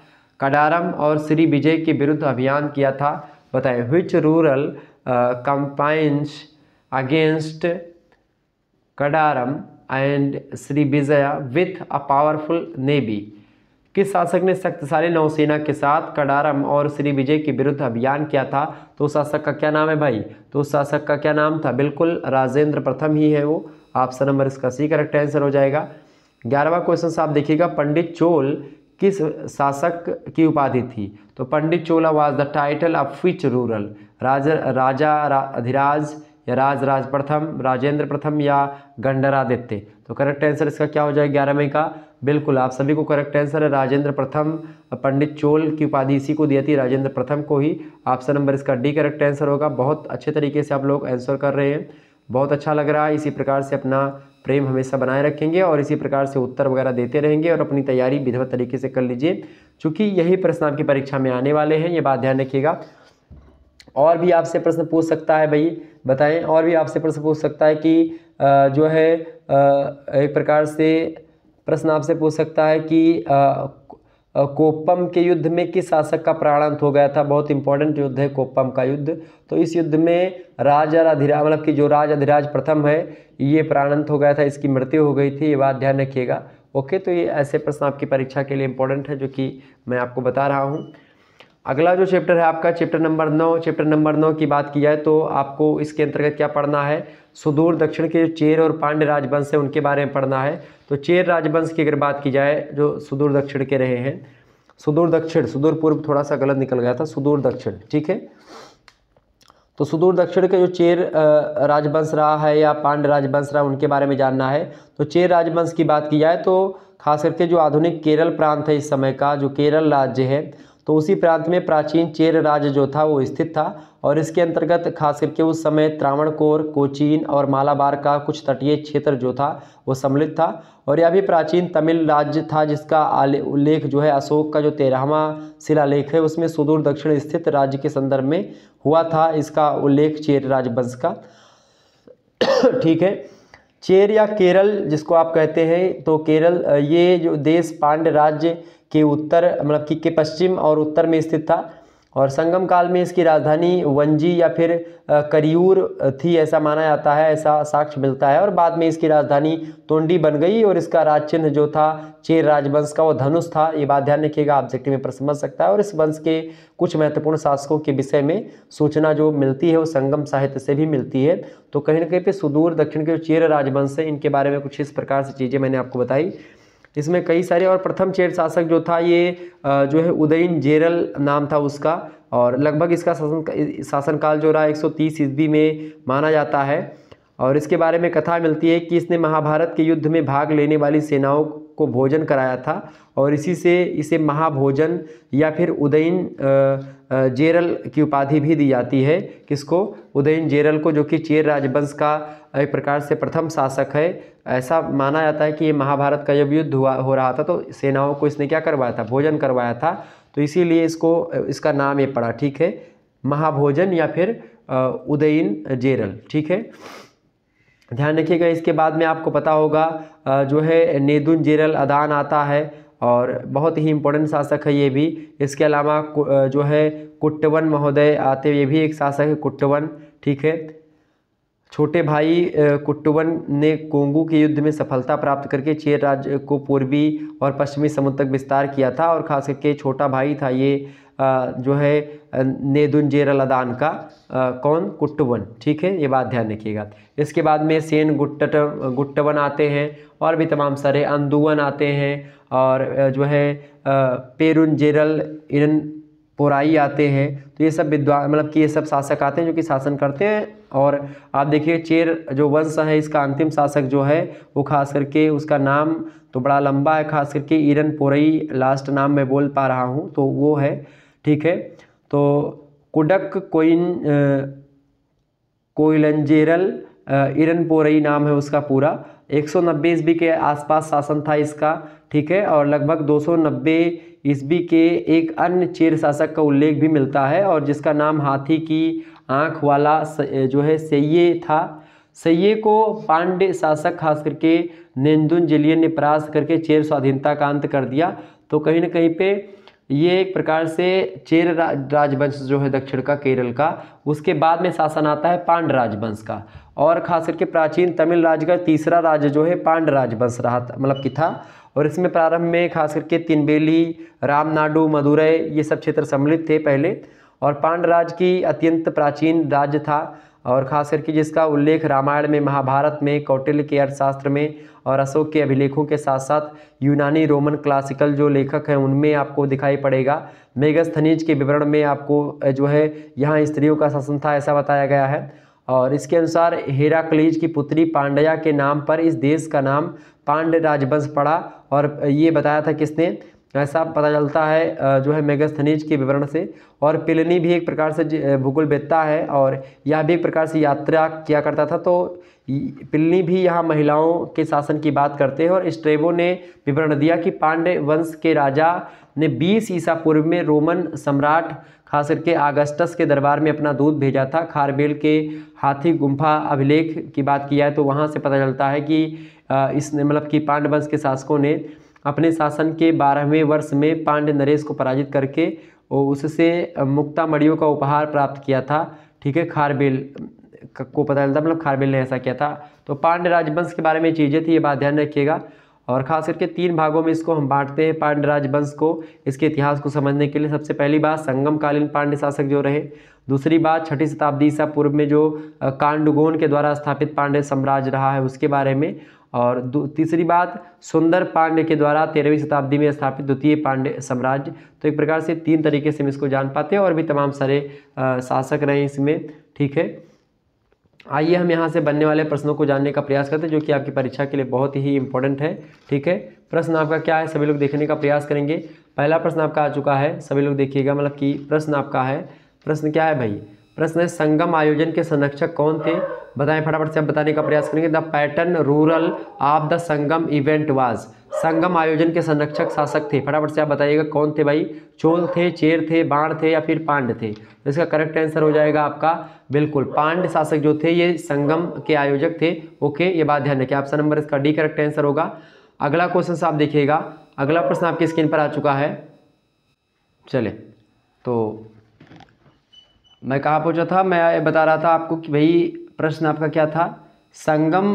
कडारम और श्री विजय के विरुद्ध अभियान किया था बताएं which ruler campaigns against Kadaram and Sri Vijaya with a powerful navy किस शासक ने शक्तिशाली नौसेना के साथ कडारम और श्री विजय के विरुद्ध अभियान किया था तो उस शासक का क्या नाम है भाई तो उस शासक का क्या नाम था बिल्कुल राजेंद्र प्रथम ही है वो ऑप्शन नंबर इसका सी करेक्ट आंसर हो जाएगा ग्यारहवा क्वेश्चन आप देखिएगा पंडित चोल किस शासक की उपाधि थी तो Pandita Chola was the title of which ruler Raja Raja Adhiraj या राजराज प्रथम राजेंद्र प्रथम या गंडरादित्य तो करेक्ट आंसर इसका क्या हो जाएगा ग्यारहवें का बिल्कुल आप सभी को करेक्ट आंसर है राजेंद्र प्रथम पंडित चोल की उपाधि इसी को दी थी राजेंद्र प्रथम को ही ऑप्शन नंबर इसका डी करेक्ट आंसर होगा बहुत अच्छे तरीके से आप लोग आंसर कर रहे हैं बहुत अच्छा लग रहा है इसी प्रकार से अपना प्रेम हमेशा बनाए रखेंगे और इसी प्रकार से उत्तर वगैरह देते रहेंगे और अपनी तैयारी विधिवत तरीके से कर लीजिए चूँकि यही प्रश्न आपकी परीक्षा में आने वाले हैं ये बात ध्यान रखिएगा और भी आपसे प्रश्न पूछ सकता है भाई बताएं और भी आपसे प्रश्न पूछ सकता है कि जो है एक प्रकार से प्रश्न आपसे पूछ सकता है कि आ, कोपम के युद्ध में किस शासक का प्राणांत हो गया था बहुत इंपॉर्टेंट युद्ध है कोपम का युद्ध तो इस युद्ध में राजा अधिराज मतलब कि जो राज अधिराज प्रथम है ये प्राणांत हो गया था इसकी मृत्यु हो गई थी ये बात ध्यान रखिएगा ओके तो ये ऐसे प्रश्न आपकी परीक्षा के लिए इंपॉर्टेंट है जो कि मैं आपको बता रहा हूँ अगला जो चैप्टर है आपका चैप्टर नंबर नौ चैप्टर नंबर नौ की बात की जाए तो आपको इसके अंतर्गत क्या पढ़ना है सुदूर दक्षिण के जो चेर और पांड्य राजवंश है उनके बारे में पढ़ना है तो चेर राजवंश की अगर बात की जाए जो सुदूर दक्षिण के रहे हैं सुदूर दक्षिण सुदूर पूर्व थोड़ा सा गलत निकल गया था सुदूर दक्षिण ठीक है तो सुदूर दक्षिण के जो चेर राजवंश रहा है या पांड्य राजवंश रहा उनके बारे में जानना है तो चेर राजवंश की बात की जाए तो खास करके जो आधुनिक केरल प्रांत है इस समय का जो केरल राज्य है तो उसी प्रांत में प्राचीन चेर राज्य जो था वो स्थित था और इसके अंतर्गत खास करके उस समय त्रावणकोर कोचीन और मालाबार का कुछ तटीय क्षेत्र जो था वो सम्मिलित था और यह भी प्राचीन तमिल राज्य था जिसका उल्लेख जो है अशोक का जो तेरहवा शिलालेख है उसमें सुदूर दक्षिण स्थित राज्य के संदर्भ में हुआ था इसका उल्लेख चेर राजवंश का ठीक है चेर या केरल जिसको आप कहते हैं तो केरल ये जो देश पांड्य राज्य के उत्तर मतलब कि के पश्चिम और उत्तर में स्थित था और संगम काल में इसकी राजधानी वंजी या फिर करियूर थी ऐसा माना जाता है ऐसा साक्ष्य मिलता है और बाद में इसकी राजधानी तोंडी बन गई और इसका राज चिन्ह जो था चेर राजवंश का वो धनुष था ये बात ध्यान रखिएगा ऑब्जेक्टिव में पर समझ सकता है और इस वंश के कुछ महत्वपूर्ण शासकों के विषय में सूचना जो मिलती है वो संगम साहित्य से भी मिलती है तो कहीं ना कहीं पर सुदूर दक्षिण के जो चेर राजवंश है इनके बारे में कुछ इस प्रकार से चीज़ें मैंने आपको बताई इसमें कई सारे और प्रथम चेर शासक जो था ये जो है उदयन जेरल नाम था उसका और लगभग इसका शासन शासनकाल जो रहा 130 ईस्वी में माना जाता है और इसके बारे में कथा मिलती है कि इसने महाभारत के युद्ध में भाग लेने वाली सेनाओं को भोजन कराया था और इसी से इसे महाभोजन या फिर उदयन जेरल की उपाधि भी दी जाती है किसको उदयन जेरल को जो कि चेर राजवंश का एक प्रकार से प्रथम शासक है ऐसा माना जाता है कि ये महाभारत का जब युद्ध हुआ हो रहा था तो सेनाओं को इसने क्या करवाया था भोजन करवाया था तो इसीलिए इसको इसका नाम ये पड़ा ठीक है महाभोजन या फिर उदयन जेरल ठीक है ध्यान रखिएगा इसके बाद में आपको पता होगा जो है नेदुन जेरल अदान आता है और बहुत ही इम्पोर्टेंट शासक है ये भी इसके अलावा जो है कुट्टवन महोदय आते ये भी एक शासक है कुट्टवन ठीक है छोटे भाई कुट्टुवन ने कोंगू के युद्ध में सफलता प्राप्त करके चेर राज्य को पूर्वी और पश्चिमी समुद्र तक विस्तार किया था और खास करके छोटा भाई था ये जो है जेरल अदान का कौन कुट्टवन ठीक है ये बात ध्यान रखिएगा इसके बाद में सेन गुट्ट गुट्टवन आते हैं और भी तमाम सारे अंदुवन आते हैं और जो है पेरुंजेरल इन पोराई आते हैं तो ये सब विद्वान मतलब कि ये सब शासक आते हैं जो कि शासन करते हैं और आप देखिए चेर जो वंश है इसका अंतिम शासक जो है वो खास करके उसका नाम तो बड़ा लंबा है खास करके ईरन पोरई लास्ट नाम मैं बोल पा रहा हूँ तो वो है ठीक है तो कुडक कोइन कोइलंजेरल इरनपोरई नाम है उसका पूरा 190 सौ ईस्वी के आसपास शासन था इसका ठीक है और लगभग 290 ईस्वी के एक अन्य चेर शासक का उल्लेख भी मिलता है और जिसका नाम हाथी की आँख वाला जो है सैये था सैये को पांडे शासक खास करके नेंदुन जिलियन ने परास्त करके चेर स्वाधीनता का अंत कर दिया तो कहीं ना कहीं पे ये एक प्रकार से चेर रा, राजवंश जो है दक्षिण का केरल का उसके बाद में शासन आता है पांड राजवंश का और खास करके प्राचीन तमिल राज्य का तीसरा राज्य जो है पांड राजवंश रहा मतलब कि था और इसमें प्रारंभ में खास करके तिनबेली रामनाडु मदुरई ये सब क्षेत्र सम्मिलित थे पहले और पांड राज की अत्यंत प्राचीन राज्य था और ख़ास करके जिसका उल्लेख रामायण में महाभारत में कौटिल्य के अर्थशास्त्र में और अशोक के अभिलेखों के साथ साथ यूनानी रोमन क्लासिकल जो लेखक हैं उनमें आपको दिखाई पड़ेगा मेघस्थनीज के विवरण में आपको जो है यहाँ स्त्रियों का शासन था ऐसा बताया गया है और इसके अनुसार हेराक्लीज की पुत्री पांडया के नाम पर इस देश का नाम पांड्य राजवंश पड़ा और ये बताया था किसने ऐसा पता चलता है जो है मेगास्थनीज के विवरण से और पिलनी भी एक प्रकार से भूगोल बेचता है और यह भी एक प्रकार से यात्रा किया करता था तो पिलनी भी यहाँ महिलाओं के शासन की बात करते हैं और स्ट्रेबो ने विवरण दिया कि पांडे वंश के राजा ने 20 ईसा पूर्व में रोमन सम्राट खास करके आगस्टस के दरबार में अपना दूध भेजा था खारबेल के हाथी गुम्फा अभिलेख की बात किया है तो वहाँ से पता चलता है कि इस मतलब कि पांडवंश के शासकों ने अपने शासन के बारहवें वर्ष में पांड्य नरेश को पराजित करके और उससे मड़ियों का उपहार प्राप्त किया था ठीक है खारबेल को पता चलता मतलब खारबेल ने ऐसा किया था तो पांड्य राजवंश के बारे में चीज़ें थी ये बात ध्यान रखिएगा और ख़ास करके तीन भागों में इसको हम बांटते हैं पांड्य राजवंश को इसके इतिहास को समझने के लिए सबसे पहली बात संगमकालीन पांड्य शासक जो रहे दूसरी बात छठी शताब्दी ईसा पूर्व में जो कांडगोन के द्वारा स्थापित पांडे साम्राज्य रहा है उसके बारे में और तीसरी बात सुंदर पांडे के द्वारा तेरहवीं शताब्दी में स्थापित द्वितीय पांडे साम्राज्य तो एक प्रकार से तीन तरीके से हम इसको जान पाते हैं और भी तमाम सारे शासक रहे इसमें ठीक है आइए हम यहाँ से बनने वाले प्रश्नों को जानने का प्रयास करते हैं जो कि आपकी परीक्षा के लिए बहुत ही इंपॉर्टेंट है ठीक है प्रश्न आपका क्या है सभी लोग देखने का प्रयास करेंगे पहला प्रश्न आपका आ चुका है सभी लोग देखिएगा मतलब कि प्रश्न आपका है प्रश्न क्या है भाई प्रश्न है संगम आयोजन के संरक्षक कौन थे बताएं फटाफट से आप बताने का प्रयास करेंगे the patron ruler of the Sangam event was Sangam आयोजन के संरक्षक शासक थे फटाफट से आप बताइएगा कौन थे भाई चोल थे चेर थे बाण थे या फिर पांड थे तो इसका करेक्ट आंसर हो जाएगा आपका बिल्कुल पांड शासक जो थे ये संगम के आयोजक थे ओके ये बात ध्यान रखिए ऑप्शन नंबर इसका डी करेक्ट आंसर होगा अगला क्वेश्चन आप देखिएगा अगला प्रश्न आपकी स्क्रीन पर आ चुका है चले तो मैं कहाँ पहुँचा था मैं बता रहा था आपको कि भाई प्रश्न आपका क्या था संगम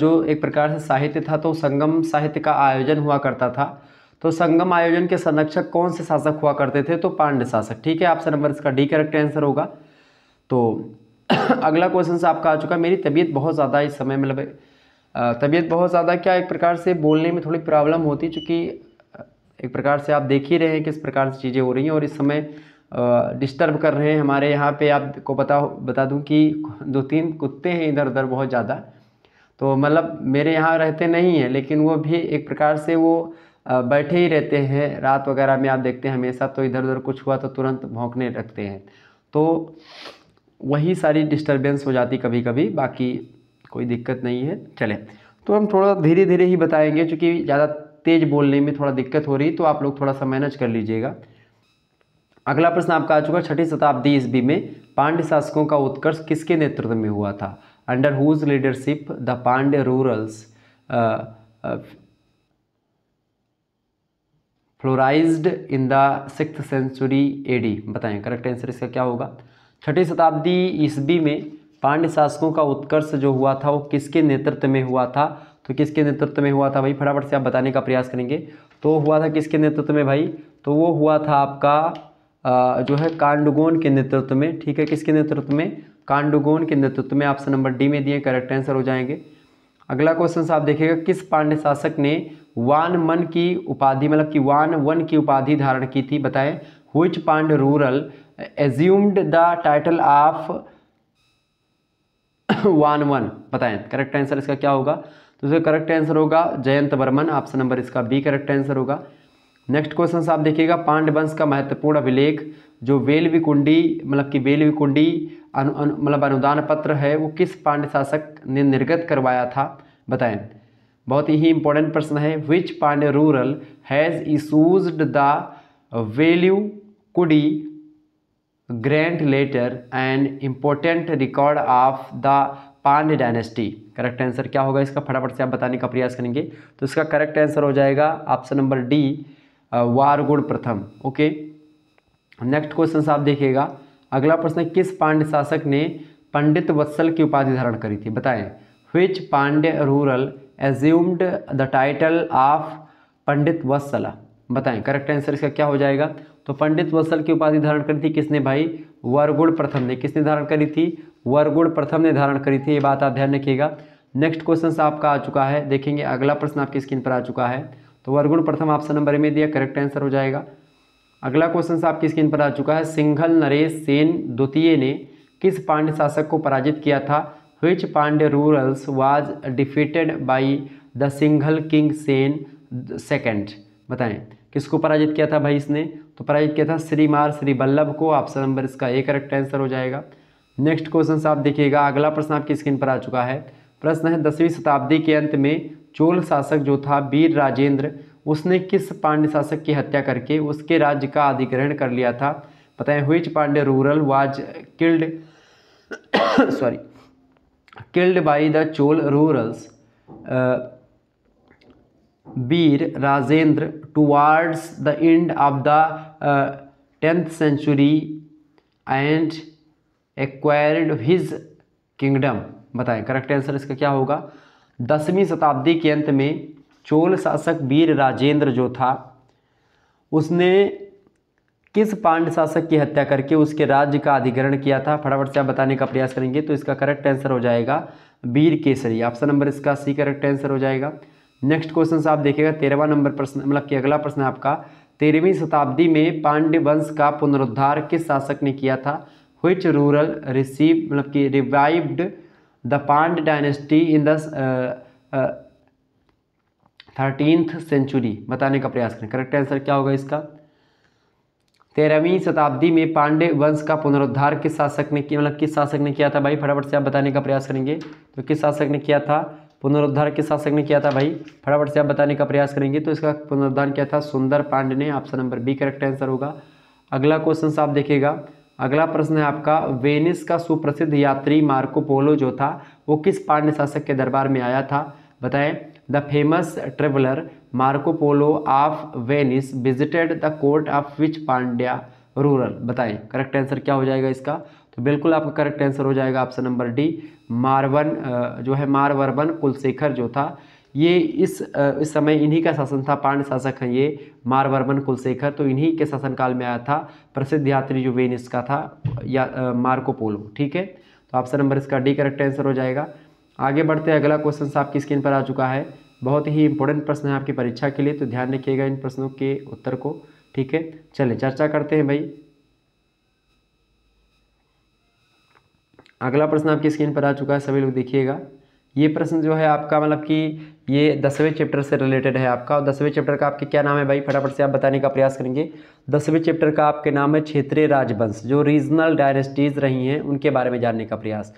जो एक प्रकार से साहित्य था तो संगम साहित्य का आयोजन हुआ करता था तो संगम आयोजन के संरक्षक कौन से शासक हुआ करते थे तो पांड्य शासक ठीक है आपसे नंबर इसका डी करेक्ट आंसर होगा तो अगला क्वेश्चन से आपका आ चुका है मेरी तबीयत बहुत ज़्यादा इस समय मतलब तबीयत बहुत ज़्यादा क्या एक प्रकार से बोलने में थोड़ी प्रॉब्लम होती चूँकि एक प्रकार से आप देख ही रहे हैं किस प्रकार से चीज़ें हो रही हैं और इस समय डिस्टर्ब कर रहे हैं हमारे यहाँ पे आपको बता बता दूं कि दो तीन कुत्ते हैं इधर उधर बहुत ज़्यादा तो मतलब मेरे यहाँ रहते नहीं हैं लेकिन वो भी एक प्रकार से वो बैठे ही रहते हैं रात वगैरह में आप देखते हैं हमेशा तो इधर उधर कुछ हुआ तो तुरंत भोंकने लगते हैं तो वही सारी डिस्टर्बेंस हो जाती कभी कभी बाकी कोई दिक्कत नहीं है चले तो हम थोड़ा धीरे धीरे ही बताएंगे क्योंकि ज़्यादा तेज़ बोलने में थोड़ा दिक्कत हो रही तो आप लोग थोड़ा सा मैनेज कर लीजिएगा अगला प्रश्न आपका आ चुका छठी शताब्दी ईस्वी में पांड्य शासकों का उत्कर्ष किसके नेतृत्व में हुआ था under whose leadership the Pandya rulers flourished in the six century AD बताएं करेक्ट आंसर इसका क्या होगा छठी शताब्दी ईस्वी में पांड्य शासकों का उत्कर्ष जो हुआ था वो किसके नेतृत्व में हुआ था तो किसके नेतृत्व में हुआ था भाई फटाफट से आप बताने का प्रयास करेंगे तो हुआ था किसके नेतृत्व में भाई तो वो हुआ था आपका जो है कांडुगोन के नेतृत्व में ठीक है किसके नेतृत्व में कांडुगोन के नेतृत्व में ऑप्शन नंबर डी में दिए करेक्ट आंसर हो जाएंगे अगला क्वेश्चन आप देखिएगा किस पांड्य शासक ने वान मन की उपाधि मतलब कि वान वन की उपाधि धारण की थी बताएं which Pandya ruler assumed the title of Vanavan बताएं करेक्ट आंसर इसका क्या होगा तो इसका करेक्ट आंसर होगा जयंत वर्मन ऑप्शन नंबर इसका बी करेक्ट आंसर होगा नेक्स्ट क्वेश्चन आप देखिएगा पांडवंश का महत्वपूर्ण अभिलेख जो वेलवी कुंडी मतलब कि वेलवी कुंडी अनु, अनु मतलब अनुदान पत्र है वो किस पांड्य शासक ने निर्गत करवाया था बताएं बहुत ही इंपॉर्टेंट प्रश्न है which Pandya ruler has issues the Velvikudi grant letter and important record of the Pandya dynasty correct answer क्या होगा इसका फटाफट से आप बताने का प्रयास करेंगे तो इसका करेक्ट आंसर हो जाएगा ऑप्शन नंबर डी वार गुण प्रथम ओके नेक्स्ट क्वेश्चन आप देखिएगा अगला प्रश्न किस पांड्य शासक ने पंडित वत्सल की उपाधि धारण करी थी बताएं which Pandya ruler assumed the title of Pandita Vatsala बताएं करेक्ट आंसर इसका क्या हो जाएगा तो पंडित वत्सल की उपाधि धारण करी थी किसने भाई वरगुण प्रथम ने किसने धारण करी थी वरगुण प्रथम ने धारण करी थी ये बात आप ध्यान रखिएगा नेक्स्ट क्वेश्चन आपका आ चुका है देखेंगे अगला प्रश्न आपकी स्क्रीन पर आ चुका है तो वर्गुण प्रथम ऑप्शन नंबर ए में दिया करेक्ट आंसर हो जाएगा अगला क्वेश्चन आपकी स्क्रीन पर आ चुका है सिंघल नरेश सेन द्वितीय ने किस पांड्य शासक को पराजित किया था which Pandya rulers was defeated by the Sinhala king Sena second बताएं किसको पराजित किया था भाई इसने तो पराजित किया था श्री मार श्री बल्लभ को ऑप्शन नंबर इसका ए करेक्ट आंसर हो जाएगा नेक्स्ट क्वेश्चन आप देखिएगा अगला प्रश्न आपकी स्क्रीन पर आ चुका है प्रश्न है दसवीं शताब्दी के अंत में चोल शासक जो था वीर राजेंद्र उसने किस पांड्य शासक की हत्या करके उसके राज्य का अधिग्रहण कर लिया था पता है which Pandya ruler was killed sorry killed by the Chola rulers Vira Rajendra towards the end of the tenth century and acquired his kingdom बताएं करेक्ट आंसर इसका क्या होगा दसवीं शताब्दी के अंत में चोल शासक वीर राजेंद्र जो था उसने किस पांड शासक की हत्या करके उसके राज्य का अधिग्रहण किया था फटाफट से आप बताने का प्रयास करेंगे तो इसका करेक्ट आंसर हो जाएगा वीर केसरी ऑप्शन नंबर इसका सी करेक्ट आंसर हो जाएगा नेक्स्ट क्वेश्चन आप देखिएगा तेरहवा नंबर प्रश्न मतलब कि अगला प्रश्न आपका तेरहवीं शताब्दी में पांड्य वंश का पुनरुद्धार किस शासक ने किया था विच रूरल रिसीव मतलब कि revived the Pandya dynasty in the thirteenth century बताने का प्रयास करें करेक्ट आंसर क्या होगा इसका तेरहवीं शताब्दी में पांडे वंश का पुनरुद्धार किस शासक ने किया मतलब किस शासक ने किया था भाई फटाफट से आप बताने का प्रयास करेंगे तो किस शासक ने किया था पुनरुद्धार किस शासक ने किया था भाई फटाफट से आप बताने का प्रयास करेंगे तो इसका पुनरुद्धार क्या था सुंदर पांडे ने option number B correct answer होगा अगला क्वेश्चन आप देखिएगा अगला प्रश्न है आपका वेनिस का सुप्रसिद्ध यात्री मार्को पोलो जो था वो किस पांड्य शासक के दरबार में आया था बताएं the famous traveller Marco Polo of Venice visited the court of which Pandya ruler बताएं करेक्ट आंसर क्या हो जाएगा इसका तो बिल्कुल आपका करेक्ट आंसर हो जाएगा ऑप्शन नंबर डी मारवन जो है मारवरवन कुलशेखर जो था ये इस इस समय इन्हीं का शासन था पांड शासक हैं ये मारवर्मन कुलशेखर तो इन्हीं के शासनकाल में आया था प्रसिद्ध यात्री जो वेनिस का था या मार्कोपोलो ठीक है तो ऑप्शन नंबर इसका डी करेक्ट आंसर हो जाएगा आगे बढ़ते हैं अगला क्वेश्चन आपकी स्क्रीन पर आ चुका है बहुत ही इंपॉर्टेंट प्रश्न है आपकी परीक्षा के लिए तो ध्यान रखिएगा इन प्रश्नों के उत्तर को ठीक है चले चर्चा करते हैं भाई अगला प्रश्न आपकी स्क्रीन पर आ चुका है सभी लोग देखिएगा ये प्रश्न जो है आपका मतलब कि ये दसवें चैप्टर से रिलेटेड है आपका और दसवें चैप्टर का आपके क्या नाम है भाई फटाफट से आप बताने का प्रयास करेंगे दसवें चैप्टर का आपके नाम है क्षेत्रीय राजवंश जो रीजनल डायनेस्टीज़ रही हैं उनके बारे में जानने का प्रयास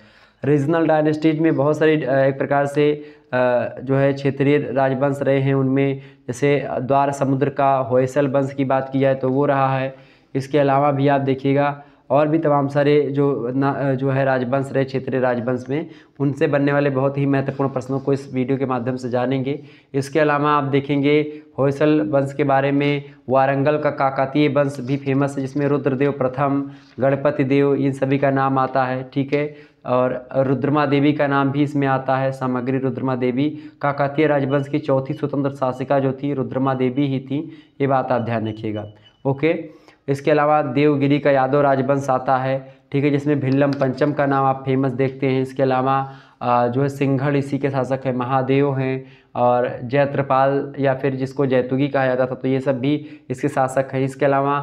रीजनल डायनेस्टीज में बहुत सारी एक प्रकार से जो है क्षेत्रीय राजवंश रहे हैं उनमें जैसे द्वार समुद्र का होयसल वंश की बात की जाए तो वो रहा है इसके अलावा भी आप देखिएगा और भी तमाम सारे जो ना जो है राजवंश रहे क्षेत्रीय राजवंश में उनसे बनने वाले बहुत ही महत्वपूर्ण प्रश्नों को इस वीडियो के माध्यम से जानेंगे इसके अलावा आप देखेंगे होयसल वंश के बारे में वारंगल का काकातीय वंश भी फेमस है जिसमें रुद्रदेव प्रथम गणपति देव इन सभी का नाम आता है ठीक है और रुद्रमा देवी का नाम भी इसमें आता है सामग्री रुद्रमा देवी काकातीय राजवंश की चौथी स्वतंत्र शासिका जो थी रुद्रमा देवी ही थी ये बात आप ध्यान रखिएगा ओके इसके अलावा देवगिरी का यादव राजवंश आता है ठीक है जिसमें भिल्लम पंचम का नाम आप फेमस देखते हैं इसके अलावा जो है सिंघड़ इसी के शासक हैं महादेव हैं और जयत्रपाल या फिर जिसको जैतुगी कहा जाता था तो ये सब भी इसके शासक है इसके अलावा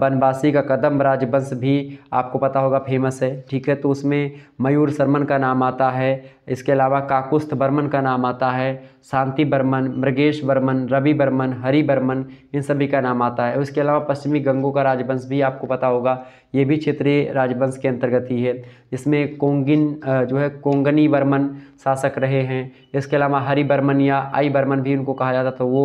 बनवासी का कदम राजवंश भी आपको पता होगा फेमस है ठीक है तो उसमें मयूर शर्मन का नाम आता है इसके अलावा काकुस्थ बर्मन का नाम आता है शांति बर्मन मृगेश बर्मन रवि बर्मन हरि बर्मन इन सभी का नाम आता है उसके अलावा पश्चिमी गंगों का राजवंश भी आपको पता होगा ये भी क्षेत्रीय राजवंश के अंतर्गत ही है इसमें कोंगिन जो है कोंगनी बर्मन शासक रहे हैं इसके अलावा हरि बर्मन या आई बर्मन भी उनको कहा जाता था वो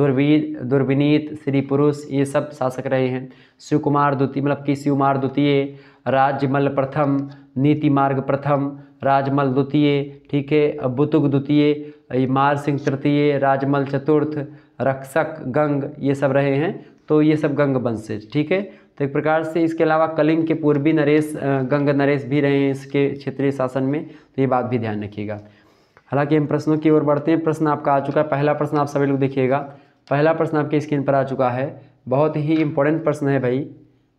दुर्वीर दुर्विनीत श्री पुरुष ये सब शासक रहे हैं शिव कुमार द्वितीय मतलब कि शिव कुमार द्वितीय राजमल प्रथम नीति मार्ग प्रथम राजमल द्वितीय ठीक है बुतुग द्वितीय मार सिंह तृतीय राजमल चतुर्थ रक्षक गंग ये सब रहे हैं तो ये सब गंग वंश ठीक है तो एक प्रकार से इसके अलावा कलिंग के पूर्वी नरेश गंग नरेश भी रहे हैं इसके क्षेत्रीय शासन में तो ये बात भी ध्यान रखिएगा हालांकि हम प्रश्नों की ओर बढ़ते हैं प्रश्न आपका आ चुका है पहला प्रश्न आप सभी लोग देखिएगा पहला प्रश्न आपकी स्क्रीन पर आ चुका है बहुत ही इम्पोर्टेंट प्रश्न है भाई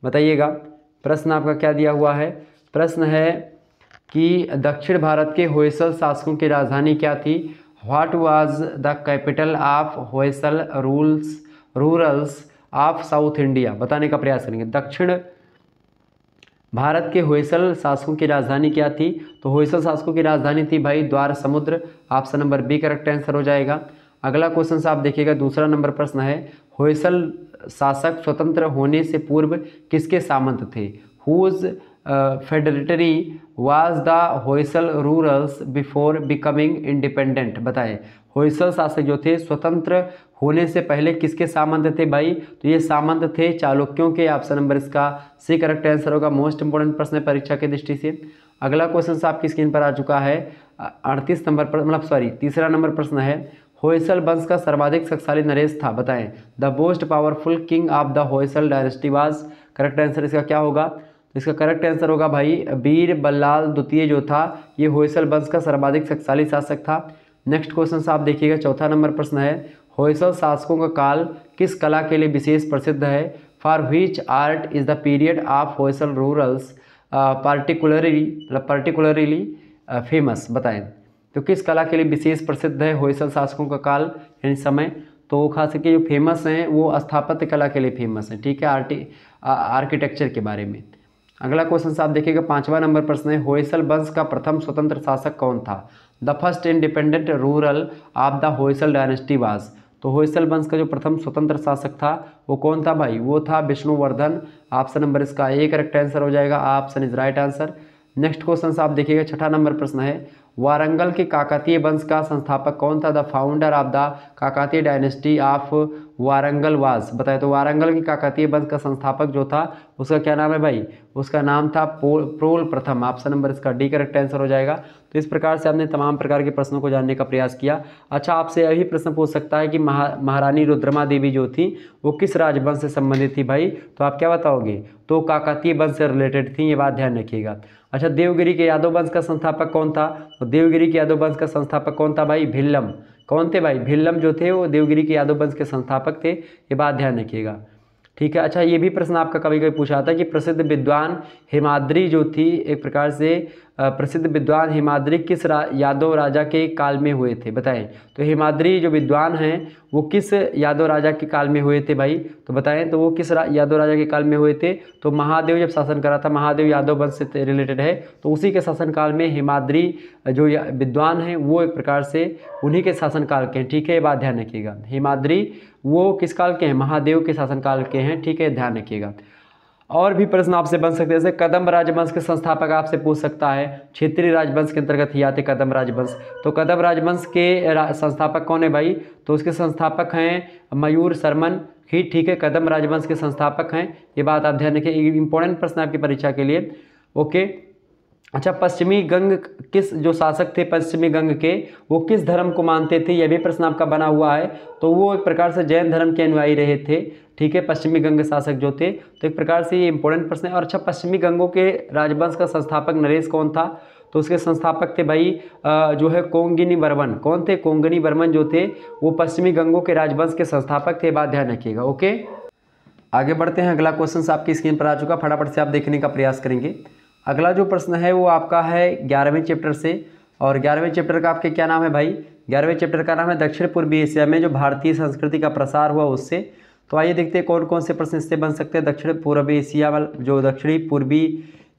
बताइएगा प्रश्न आपका क्या दिया हुआ है प्रश्न है कि दक्षिण भारत के होयसल शासकों की राजधानी क्या थी what was the capital of Hoysala rules rulers of south India बताने का प्रयास करेंगे दक्षिण भारत के होयसल शासकों की राजधानी क्या थी तो होयसल शासकों की राजधानी थी भाई Dwarasamudra option number B correct answer हो जाएगा अगला क्वेश्चन आप देखिएगा दूसरा नंबर प्रश्न है होयसल शासक स्वतंत्र होने से पूर्व किसके सामंत थे whose feudatory was the Hoysala rulers before becoming independent बताएं होयसल शासक जो थे स्वतंत्र होने से पहले किसके सामंत थे भाई तो ये सामंत थे चालुक्यों के ऑप्शन नंबर इसका सी करेक्ट आंसर होगा मोस्ट इंपोर्टेंट प्रश्न है परीक्षा की दृष्टि से अगला क्वेश्चन आपकी स्क्रीन पर आ चुका है अड़तीस नंबर पर मतलब सॉरी तीसरा नंबर प्रश्न है होयसल वंश का सर्वाधिक शक्तिशाली नरेश था बताएं the most powerful king of the Hoysala dynasty was correct answer इसका क्या होगा तो इसका करेक्ट आंसर होगा भाई वीर बल्लाल द्वितीय जो था ये होयसल वंश का सर्वाधिक शक्तिशाली शासक था नेक्स्ट क्वेश्चन आप देखिएगा चौथा नंबर प्रश्न है होयसल शासकों का काल किस कला के लिए विशेष प्रसिद्ध है for which art is the period of Hoysala rulers particularly particularly famous बताएं तो किस कला के लिए विशेष प्रसिद्ध है होयसल शासकों का काल यानी समय तो खास करके जो फेमस हैं वो स्थापत्य कला के लिए फेमस हैं ठीक है आर्टी आर्किटेक्चर uh, के बारे में अगला क्वेश्चन आप देखिएगा पांचवा नंबर प्रश्न है होयसल वंश का प्रथम स्वतंत्र शासक कौन था the first independent ruler of the Hoysala dynasty was तो होसल वंश का जो प्रथम स्वतंत्र शासक था वो कौन था भाई वो था विष्णुवर्धन ऑप्शन नंबर इसका ए करेक्ट आंसर हो जाएगा option is right answer next question आप देखिएगा छठा नंबर प्रश्न है वारंगल के काकातीय वंश का संस्थापक कौन था the founder of the Kakatiya dynasty of Warangal was बताए तो वारंगल के काकातीय वंश का संस्थापक जो था उसका क्या नाम है भाई उसका नाम था पोल प्रोल प्रथम ऑप्शन नंबर इसका डी करेक्ट आंसर हो जाएगा तो इस प्रकार से आपने तमाम प्रकार के प्रश्नों को जानने का प्रयास किया अच्छा आपसे यही प्रश्न पूछ सकता है कि महा महारानी रुद्रमा देवी जो थी वो किस राजवंश से संबंधित थी भाई तो आप क्या बताओगे तो काकतीय वंश से रिलेटेड थी ये बात ध्यान रखिएगा अच्छा देवगिरी के यादव वंश का संस्थापक कौन था तो देवगिरी के यादव वंश का संस्थापक कौन था भाई भिल्लम कौन थे भाई भिल्लम जो थे वो देवगिरी के यादव वंश के संस्थापक थे ये बात ध्यान रखिएगा ठीक है अच्छा ये भी प्रश्न आपका कभी कभी पूछा था कि प्रसिद्ध विद्वान हिमाद्री जो थी एक प्रकार से प्रसिद्ध विद्वान हिमाद्री किस रा, यादव राजा के काल में हुए थे बताएं तो हिमाद्री जो विद्वान हैं वो किस यादव राजा के काल में हुए थे भाई तो बताएं तो वो किस रा, यादव राजा के काल में हुए थे तो महादेव जब शासन करा था महादेव यादव वंश से रिलेटेड है तो उसी के शासनकाल में हिमाद्री जो विद्वान हैं वो एक प्रकार से उन्हीं के शासनकाल के हैं ठीक है ये बात ध्यान रखिएगा हिमाद्री वो किस काल के हैं महादेव के शासनकाल के हैं ठीक है ध्यान रखिएगा और भी प्रश्न आपसे बन सकते हैं जैसे कदम राजवंश के संस्थापक आपसे पूछ सकता है क्षेत्रीय राजवंश के अंतर्गत ही आते कदम राजवंश तो कदम राजवंश के संस्थापक कौन है भाई तो उसके संस्थापक हैं मयूर सरमन ही ठीक है कदम राजवंश के संस्थापक हैं ये बात आप ध्यान रखें इंपॉर्टेंट प्रश्न आपकी परीक्षा के लिए ओके अच्छा पश्चिमी गंग किस जो शासक थे पश्चिमी गंग के वो किस धर्म को मानते थे यह भी प्रश्न आपका बना हुआ है तो वो एक प्रकार से जैन धर्म के अनुयायी रहे थे ठीक है पश्चिमी गंग शासक जो थे तो एक प्रकार से ये इंपॉर्टेंट प्रश्न है और अच्छा पश्चिमी गंगों के राजवंश का संस्थापक नरेश कौन था तो उसके संस्थापक थे भाई जो है कोंगिनी वर्मन कौन थे कोंगिनी वर्मन जो थे वो पश्चिमी गंगों के राजवंश के संस्थापक थे बात ध्यान रखिएगा ओके आगे बढ़ते हैं अगला क्वेश्चन आपकी स्क्रीन पर आ चुका फटाफट से आप देखने का प्रयास करेंगे अगला जो प्रश्न है वो आपका है ग्यारहवें चैप्टर से और ग्यारहवें चैप्टर का आपके क्या नाम है भाई ग्यारहवें चैप्टर का नाम है दक्षिण पूर्वी एशिया में जो भारतीय संस्कृति का प्रसार हुआ उससे तो आइए देखते हैं कौन कौन से प्रश्न इससे बन सकते हैं दक्षिण पूर्वी एशिया वाल जो दक्षिणी पूर्वी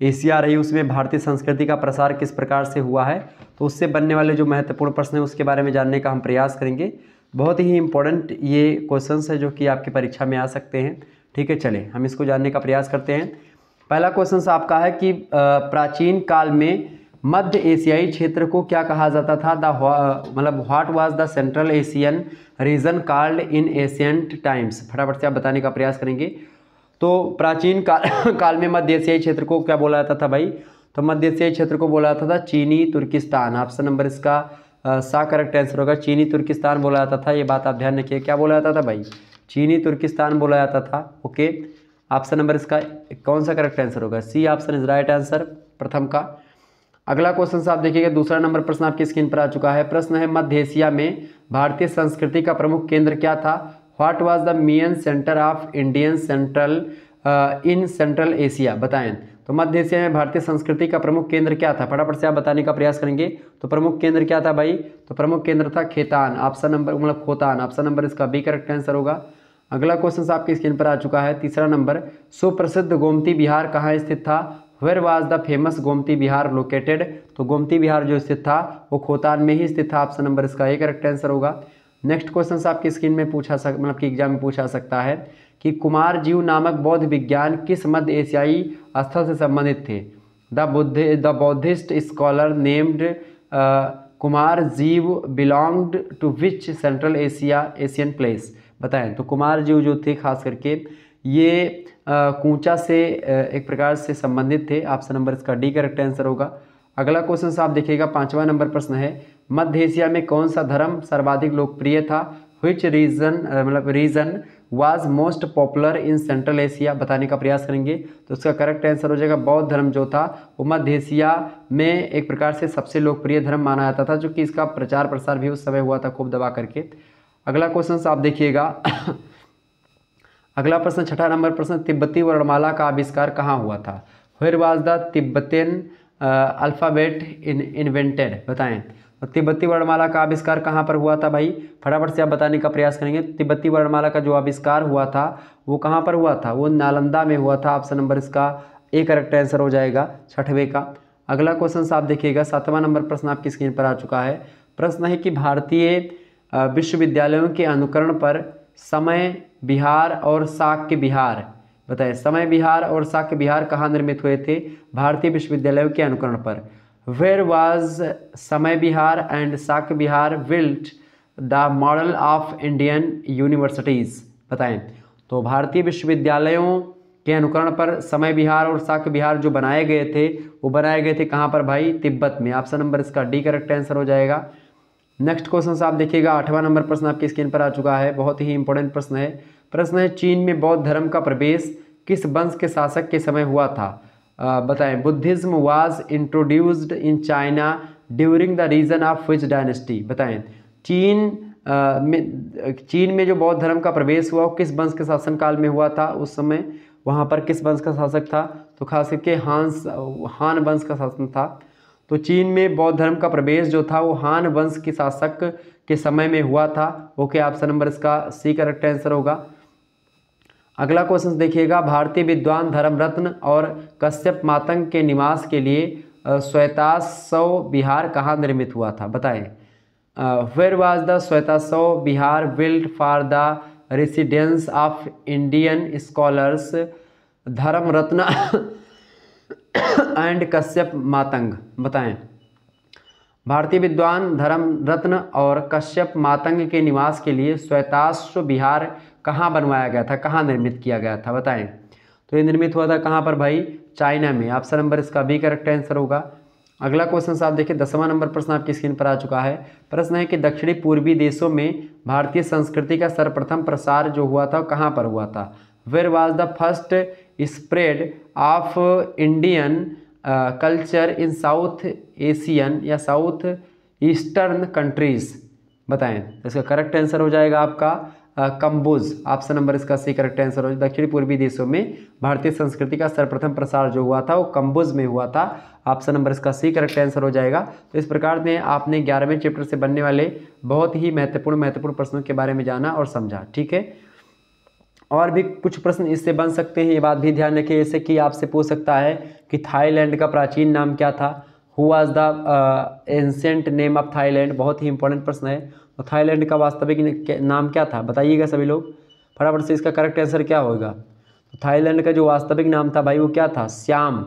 एशिया रही उसमें भारतीय संस्कृति का प्रसार किस प्रकार से हुआ है तो उससे बनने वाले जो महत्वपूर्ण प्रश्न हैं उसके बारे में जानने का हम प्रयास करेंगे बहुत ही इंपॉर्टेंट ये क्वेश्चन है जो कि आपकी परीक्षा में आ सकते हैं ठीक है चले हम इसको जानने का प्रयास करते हैं पहला क्वेश्चन आपका है कि प्राचीन काल में मध्य एशियाई क्षेत्र को क्या कहा जाता था द मतलब what was the central Asian region called in ancient times फटाफट से आप बताने का प्रयास करेंगे तो प्राचीन काल काल में मध्य एशियाई क्षेत्र को क्या बोला जाता था भाई तो मध्य एशियाई क्षेत्र को बोला जाता था चीनी तुर्किस्तान ऑप्शन नंबर इसका सा करेक्ट आंसर होगा चीनी तुर्किस्तान बोला जाता था ये बात आप ध्यान रखिए क्या बोला जाता था भाई चीनी तुर्किस्तान बोला जाता था ओके ऑप्शन नंबर इसका कौन सा करेक्ट आंसर होगा C option is right answer प्रथम का अगला क्वेश्चन साहब देखिएगा दूसरा नंबर प्रश्न आपकी स्क्रीन पर आ चुका है प्रश्न है मध्य एशिया में भारतीय संस्कृति का प्रमुख केंद्र क्या था what was the main centre of Indian central in central Asia बताएं तो मध्य एशिया में भारतीय संस्कृति का प्रमुख केंद्र क्या था फटाफट से आप बताने का प्रयास करेंगे तो प्रमुख केंद्र क्या था भाई तो प्रमुख केंद्र था खेतान ऑप्शन नंबर मतलब खोतान ऑप्शन नंबर इसका बी करेक्ट आंसर होगा अगला क्वेश्चन आपकी स्क्रीन पर आ चुका है तीसरा नंबर सुप्रसिद्ध गोमती बिहार कहाँ स्थित था where was the famous Gomati Vihar located तो गोमती बिहार जो स्थित था वो खोतान में ही स्थित था ऑप्शन नंबर इसका एक करेक्ट आंसर होगा नेक्स्ट क्वेश्चन आपकी स्क्रीन में पूछा सक मतलब कि एग्जाम में पूछा सकता है कि कुमार जीव नामक बौद्ध विज्ञान किस मध्य एशियाई स्थल से संबंधित थे the Buddha the Buddhist scholar named Kumarajiva belonged to which central Asia Asian place बताएं तो कुमार जीव जो थे खास करके ये कूचा से एक प्रकार से संबंधित थे ऑप्शन नंबर इसका डी करेक्ट आंसर होगा अगला क्वेश्चन आप देखिएगा पांचवा नंबर प्रश्न है मध्य एशिया में कौन सा धर्म सर्वाधिक लोकप्रिय था विच रीजन मतलब region was most popular in central Asia बताने का प्रयास करेंगे तो उसका करेक्ट आंसर हो जाएगा बौद्ध धर्म जो था वो मध्य एशिया में एक प्रकार से सबसे लोकप्रिय धर्म माना जाता था जो कि इसका प्रचार प्रसार भी उस समय हुआ था खूब दबा करके अगला क्वेश्चन आप देखिएगा अगला प्रश्न छठा नंबर प्रश्न तिब्बती वर्णमाला का आविष्कार कहाँ हुआ था where was the Tibetan alphabet in invented बताएं और तिब्बती वर्णमाला का आविष्कार कहाँ पर हुआ था भाई फटाफट से आप बताने का प्रयास करेंगे तिब्बती वर्णमाला का जो आविष्कार हुआ था वो कहाँ पर हुआ था वो नालंदा में हुआ था ऑप्शन नंबर इसका ए करेक्ट आंसर हो जाएगा छठवें का अगला क्वेश्चन आप देखिएगा सातवां नंबर प्रश्न आपकी स्क्रीन पर आ चुका है प्रश्न है कि भारतीय विश्वविद्यालयों के अनुकरण पर समय बिहार और साक्य बिहार बताए समय बिहार और साक्य बिहार कहाँ निर्मित हुए थे भारतीय विश्वविद्यालयों के अनुकरण पर where was Samye Vihar and Shakya Vihar built the model of Indian universities बताएं तो भारतीय विश्वविद्यालयों के अनुकरण पर समय बिहार और साक्य बिहार जो बनाए गए थे वो बनाए गए थे कहाँ पर भाई तिब्बत में ऑप्शन नंबर इसका डी करेक्ट आंसर हो जाएगा नेक्स्ट क्वेश्चन आप देखिएगा आठवां नंबर प्रश्न आपकी स्क्रीन पर आ चुका है बहुत ही इंपॉर्टेंट प्रश्न है प्रश्न है चीन में बौद्ध धर्म का प्रवेश किस वंश के शासक के समय हुआ था बताएं Buddhism was introduced in China during the reign of which dynasty बताएं चीन में चीन में जो बौद्ध धर्म का प्रवेश हुआ किस वंश के शासनकाल में हुआ था उस समय वहाँ पर किस वंश का शासक था तो खास करके हांस हान वंश का शासन था तो चीन में बौद्ध धर्म का प्रवेश जो था वो हान वंश के शासक के समय में हुआ था ओके ऑप्शन नंबर इसका सी करेक्ट आंसर होगा अगला क्वेश्चन देखिएगा भारतीय विद्वान धर्म रत्न और कश्यप मातंग के निवास के लिए श्वेतासव बिहार कहाँ निर्मित हुआ था बताएं where was the Shvetashva Vihar build for the residence of Indian scholars Dharmaratna and Kashyap Matang बताएं भारतीय विद्वान धर्म रत्न और कश्यप मातंग के निवास के लिए श्वेताश्व बिहार कहाँ बनवाया गया था कहाँ निर्मित किया गया था बताएं तो ये निर्मित हुआ था कहाँ पर भाई चाइना में ऑप्शन नंबर इसका बी करेक्ट आंसर होगा अगला क्वेश्चन साहब देखिए दसवां नंबर प्रश्न आपकी स्क्रीन पर आ चुका है प्रश्न है कि दक्षिणी पूर्वी देशों में भारतीय संस्कृति का सर्वप्रथम प्रसार जो हुआ था कहाँ पर हुआ था where was the first spread of Indian culture in South Asian या साउथ ईस्टर्न कंट्रीज़ बताएं इसका करेक्ट आंसर हो जाएगा आपका कंबोज ऑप्शन नंबर इसका सी करेक्ट आंसर हो दक्षिण पूर्वी देशों में भारतीय संस्कृति का सर्वप्रथम प्रसार जो हुआ था वो कंबोज में हुआ था ऑप्शन नंबर इसका सी करेक्ट आंसर हो जाएगा तो इस प्रकार ने आपने ग्यारहवें चैप्टर से बनने वाले बहुत ही महत्वपूर्ण महत्वपूर्ण प्रश्नों के बारे में जाना और समझा ठीक है और भी कुछ प्रश्न इससे बन सकते हैं ये बात भी ध्यान रखिए जैसे कि आपसे पूछ सकता है कि थाईलैंड का प्राचीन नाम क्या था who was the ancient name of Thailand बहुत ही इंपॉर्टेंट प्रश्न है और तो थाईलैंड का वास्तविक नाम क्या था बताइएगा सभी लोग फटाफट से इसका करेक्ट आंसर क्या होगा तो थाईलैंड का जो वास्तविक नाम था भाई वो क्या था श्याम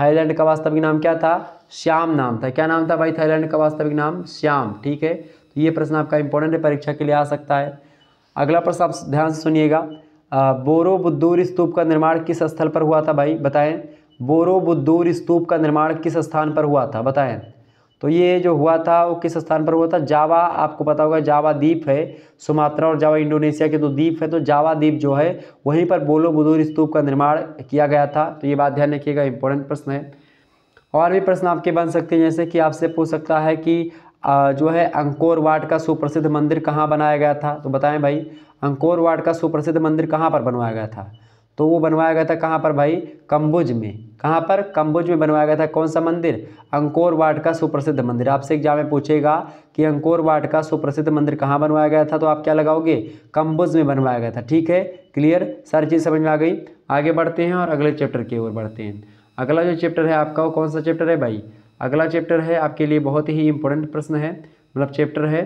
थाईलैंड का वास्तविक नाम क्या था श्याम नाम था क्या नाम था भाई थाईलैंड का वास्तविक नाम श्याम ठीक है तो ये प्रश्न आपका इंपॉर्टेंट है परीक्षा के लिए आ सकता है अगला प्रश्न आप ध्यान से सुनिएगा बोरोबुद्दूर स्तूप का निर्माण किस स्थल पर हुआ था भाई बताएं बोरो स्तूप का निर्माण किस स्थान पर हुआ था बताएं तो ये जो हुआ था वो किस स्थान पर हुआ था जावा आपको पता होगा जावा द्वीप है सुमात्रा और जावा इंडोनेशिया के दो तो द्वीप है तो जावा द्वीप जो है वहीं पर बोलो बुदूर स्तूप का निर्माण किया गया था तो ये बात ध्यान रखिएगा इंपॉर्टेंट प्रश्न है और भी प्रश्न आपके बन सकते हैं जैसे कि आपसे पूछ सकता है कि जो है अंकोर वाट का सुप्रसिद्ध मंदिर कहाँ बनाया गया था तो बताएं भाई अंकोर वाट का सुप्रसिद्ध मंदिर कहाँ पर बनवाया गया था तो वो बनवाया गया था कहाँ पर भाई कंबुज में कहाँ पर कंबुज में बनवाया गया था कौन सा मंदिर अंकोर वाट का सुप्रसिद्ध मंदिर आपसे एग्जाम में पूछेगा कि अंकोर वाट का सुप्रसिद्ध मंदिर कहाँ बनवाया गया था तो आप क्या लगाओगे कंबुज में बनवाया गया था ठीक है क्लियर सारी चीज़ समझ में आ गई आगे बढ़ते हैं और अगले चैप्टर की ओर बढ़ते हैं अगला जो चैप्टर है आपका वो कौन सा चैप्टर है भाई अगला चैप्टर है आपके लिए बहुत ही इम्पोर्टेंट प्रश्न है मतलब चैप्टर है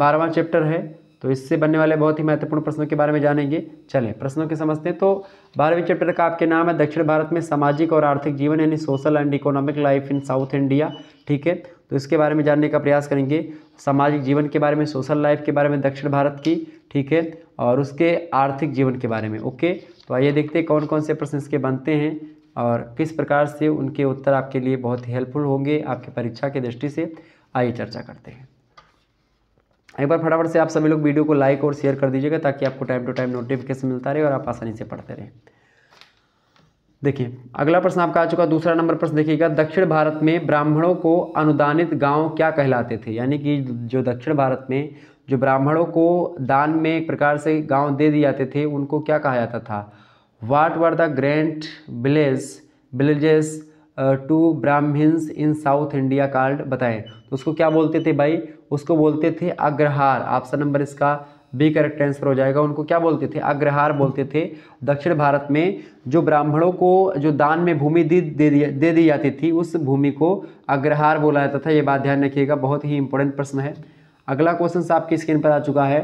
बारहवा चैप्टर है तो इससे बनने वाले बहुत ही महत्वपूर्ण प्रश्नों के बारे में जानेंगे चलें प्रश्नों के समझते हैं तो बारहवें चैप्टर का आपके नाम है दक्षिण भारत में सामाजिक और आर्थिक जीवन यानी social and economic life in south India ठीक है तो इसके बारे में जानने का प्रयास करेंगे सामाजिक जीवन के बारे में सोशल लाइफ के बारे में दक्षिण भारत की ठीक है और उसके आर्थिक जीवन के बारे में ओके तो आइए देखते हैं कौन कौन से प्रश्न इसके बनते हैं और किस प्रकार से उनके उत्तर आपके लिए बहुत हेल्पफुल होंगे आपकी परीक्षा के दृष्टि से आइए चर्चा करते हैं एक बार फटाफट से आप सभी लोग वीडियो को लाइक और शेयर कर दीजिएगा ताकि आपको टाइम टू टाइम नोटिफिकेशन मिलता रहे और आप आसानी से पढ़ते रहें देखिए अगला प्रश्न आपका आ चुका दूसरा नंबर प्रश्न देखिएगा दक्षिण भारत में ब्राह्मणों को अनुदानित गांव क्या कहलाते थे यानी कि जो दक्षिण भारत में जो ब्राह्मणों को दान में एक प्रकार से गांव दे दिए जाते थे उनको क्या कहा जाता था what were the grand village villages to Brahmins in south India called बताएं तो उसको क्या बोलते थे भाई उसको बोलते थे अग्रहार ऑप्शन नंबर इसका बी करेक्ट आंसर हो जाएगा उनको क्या बोलते थे अग्रहार बोलते थे दक्षिण भारत में जो ब्राह्मणों को जो दान में भूमि दे दी दे दी जाती थी उस भूमि को अग्रहार बोला जाता था ये बात ध्यान रखिएगा बहुत ही इंपॉर्टेंट प्रश्न है अगला क्वेश्चन आपकी स्क्रीन पर आ चुका है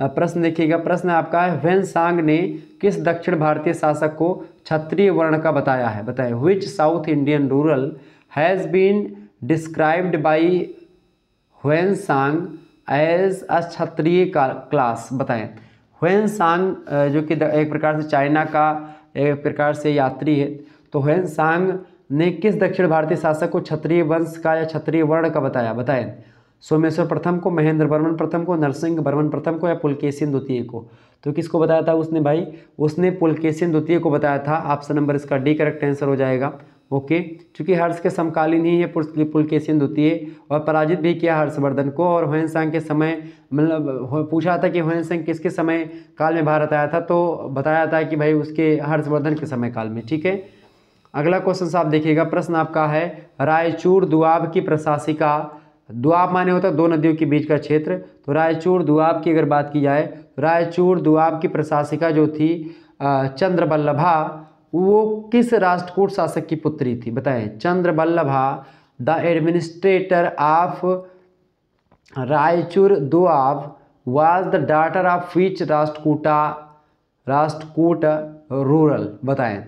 प्रश्न देखिएगा प्रश्न आपका है वेन सांग ने किस दक्षिण भारतीय शासक को क्षत्रिय वर्ण का बताया है बताए which south Indian ruler has been described by Hiuen Tsang as a Kshatriya class बताएं वेन सांग जो कि एक प्रकार से चाइना का एक प्रकार से यात्री है तो वेन सांग ने किस दक्षिण भारतीय शासक को क्षत्रिय वंश का या क्षत्रिय वर्ण का बताया बताएं सोमेश्वर प्रथम को महेंद्र वर्मन प्रथम को नरसिंह वर्मन प्रथम को या पुलकेशन द्वितीय को तो किसको बताया था उसने भाई उसने पुलकेशन द्वितीय को बताया था ऑप्शन नंबर इसका डी करेक्ट आंसर हो जाएगा ओके चूंकि हर्ष के समकालीन ही है पुलकेशन द्वितीय और पराजित भी किया हर्षवर्धन को और होयनसांग के समय मतलब पूछा था कि होयनसांग किसके समय काल में भारत आया था तो बताया था कि भाई उसके हर्षवर्धन के समय काल में ठीक है अगला क्वेश्चन आप देखिएगा प्रश्न आपका है रायचूर दुआब की प्रशासिका दुआब माने होता है दो नदियों के बीच का क्षेत्र तो रायचूर दुआब की अगर बात की जाए तो रायचूर दुआब की प्रशासिका जो थी चंद्रबल्लभा वो किस राष्ट्रकूट शासक की पुत्री थी बताएं Chandraballabha the administrator of Raichur Doab was the daughter of which Rashtrakuta Rashtrakuta ruler बताएं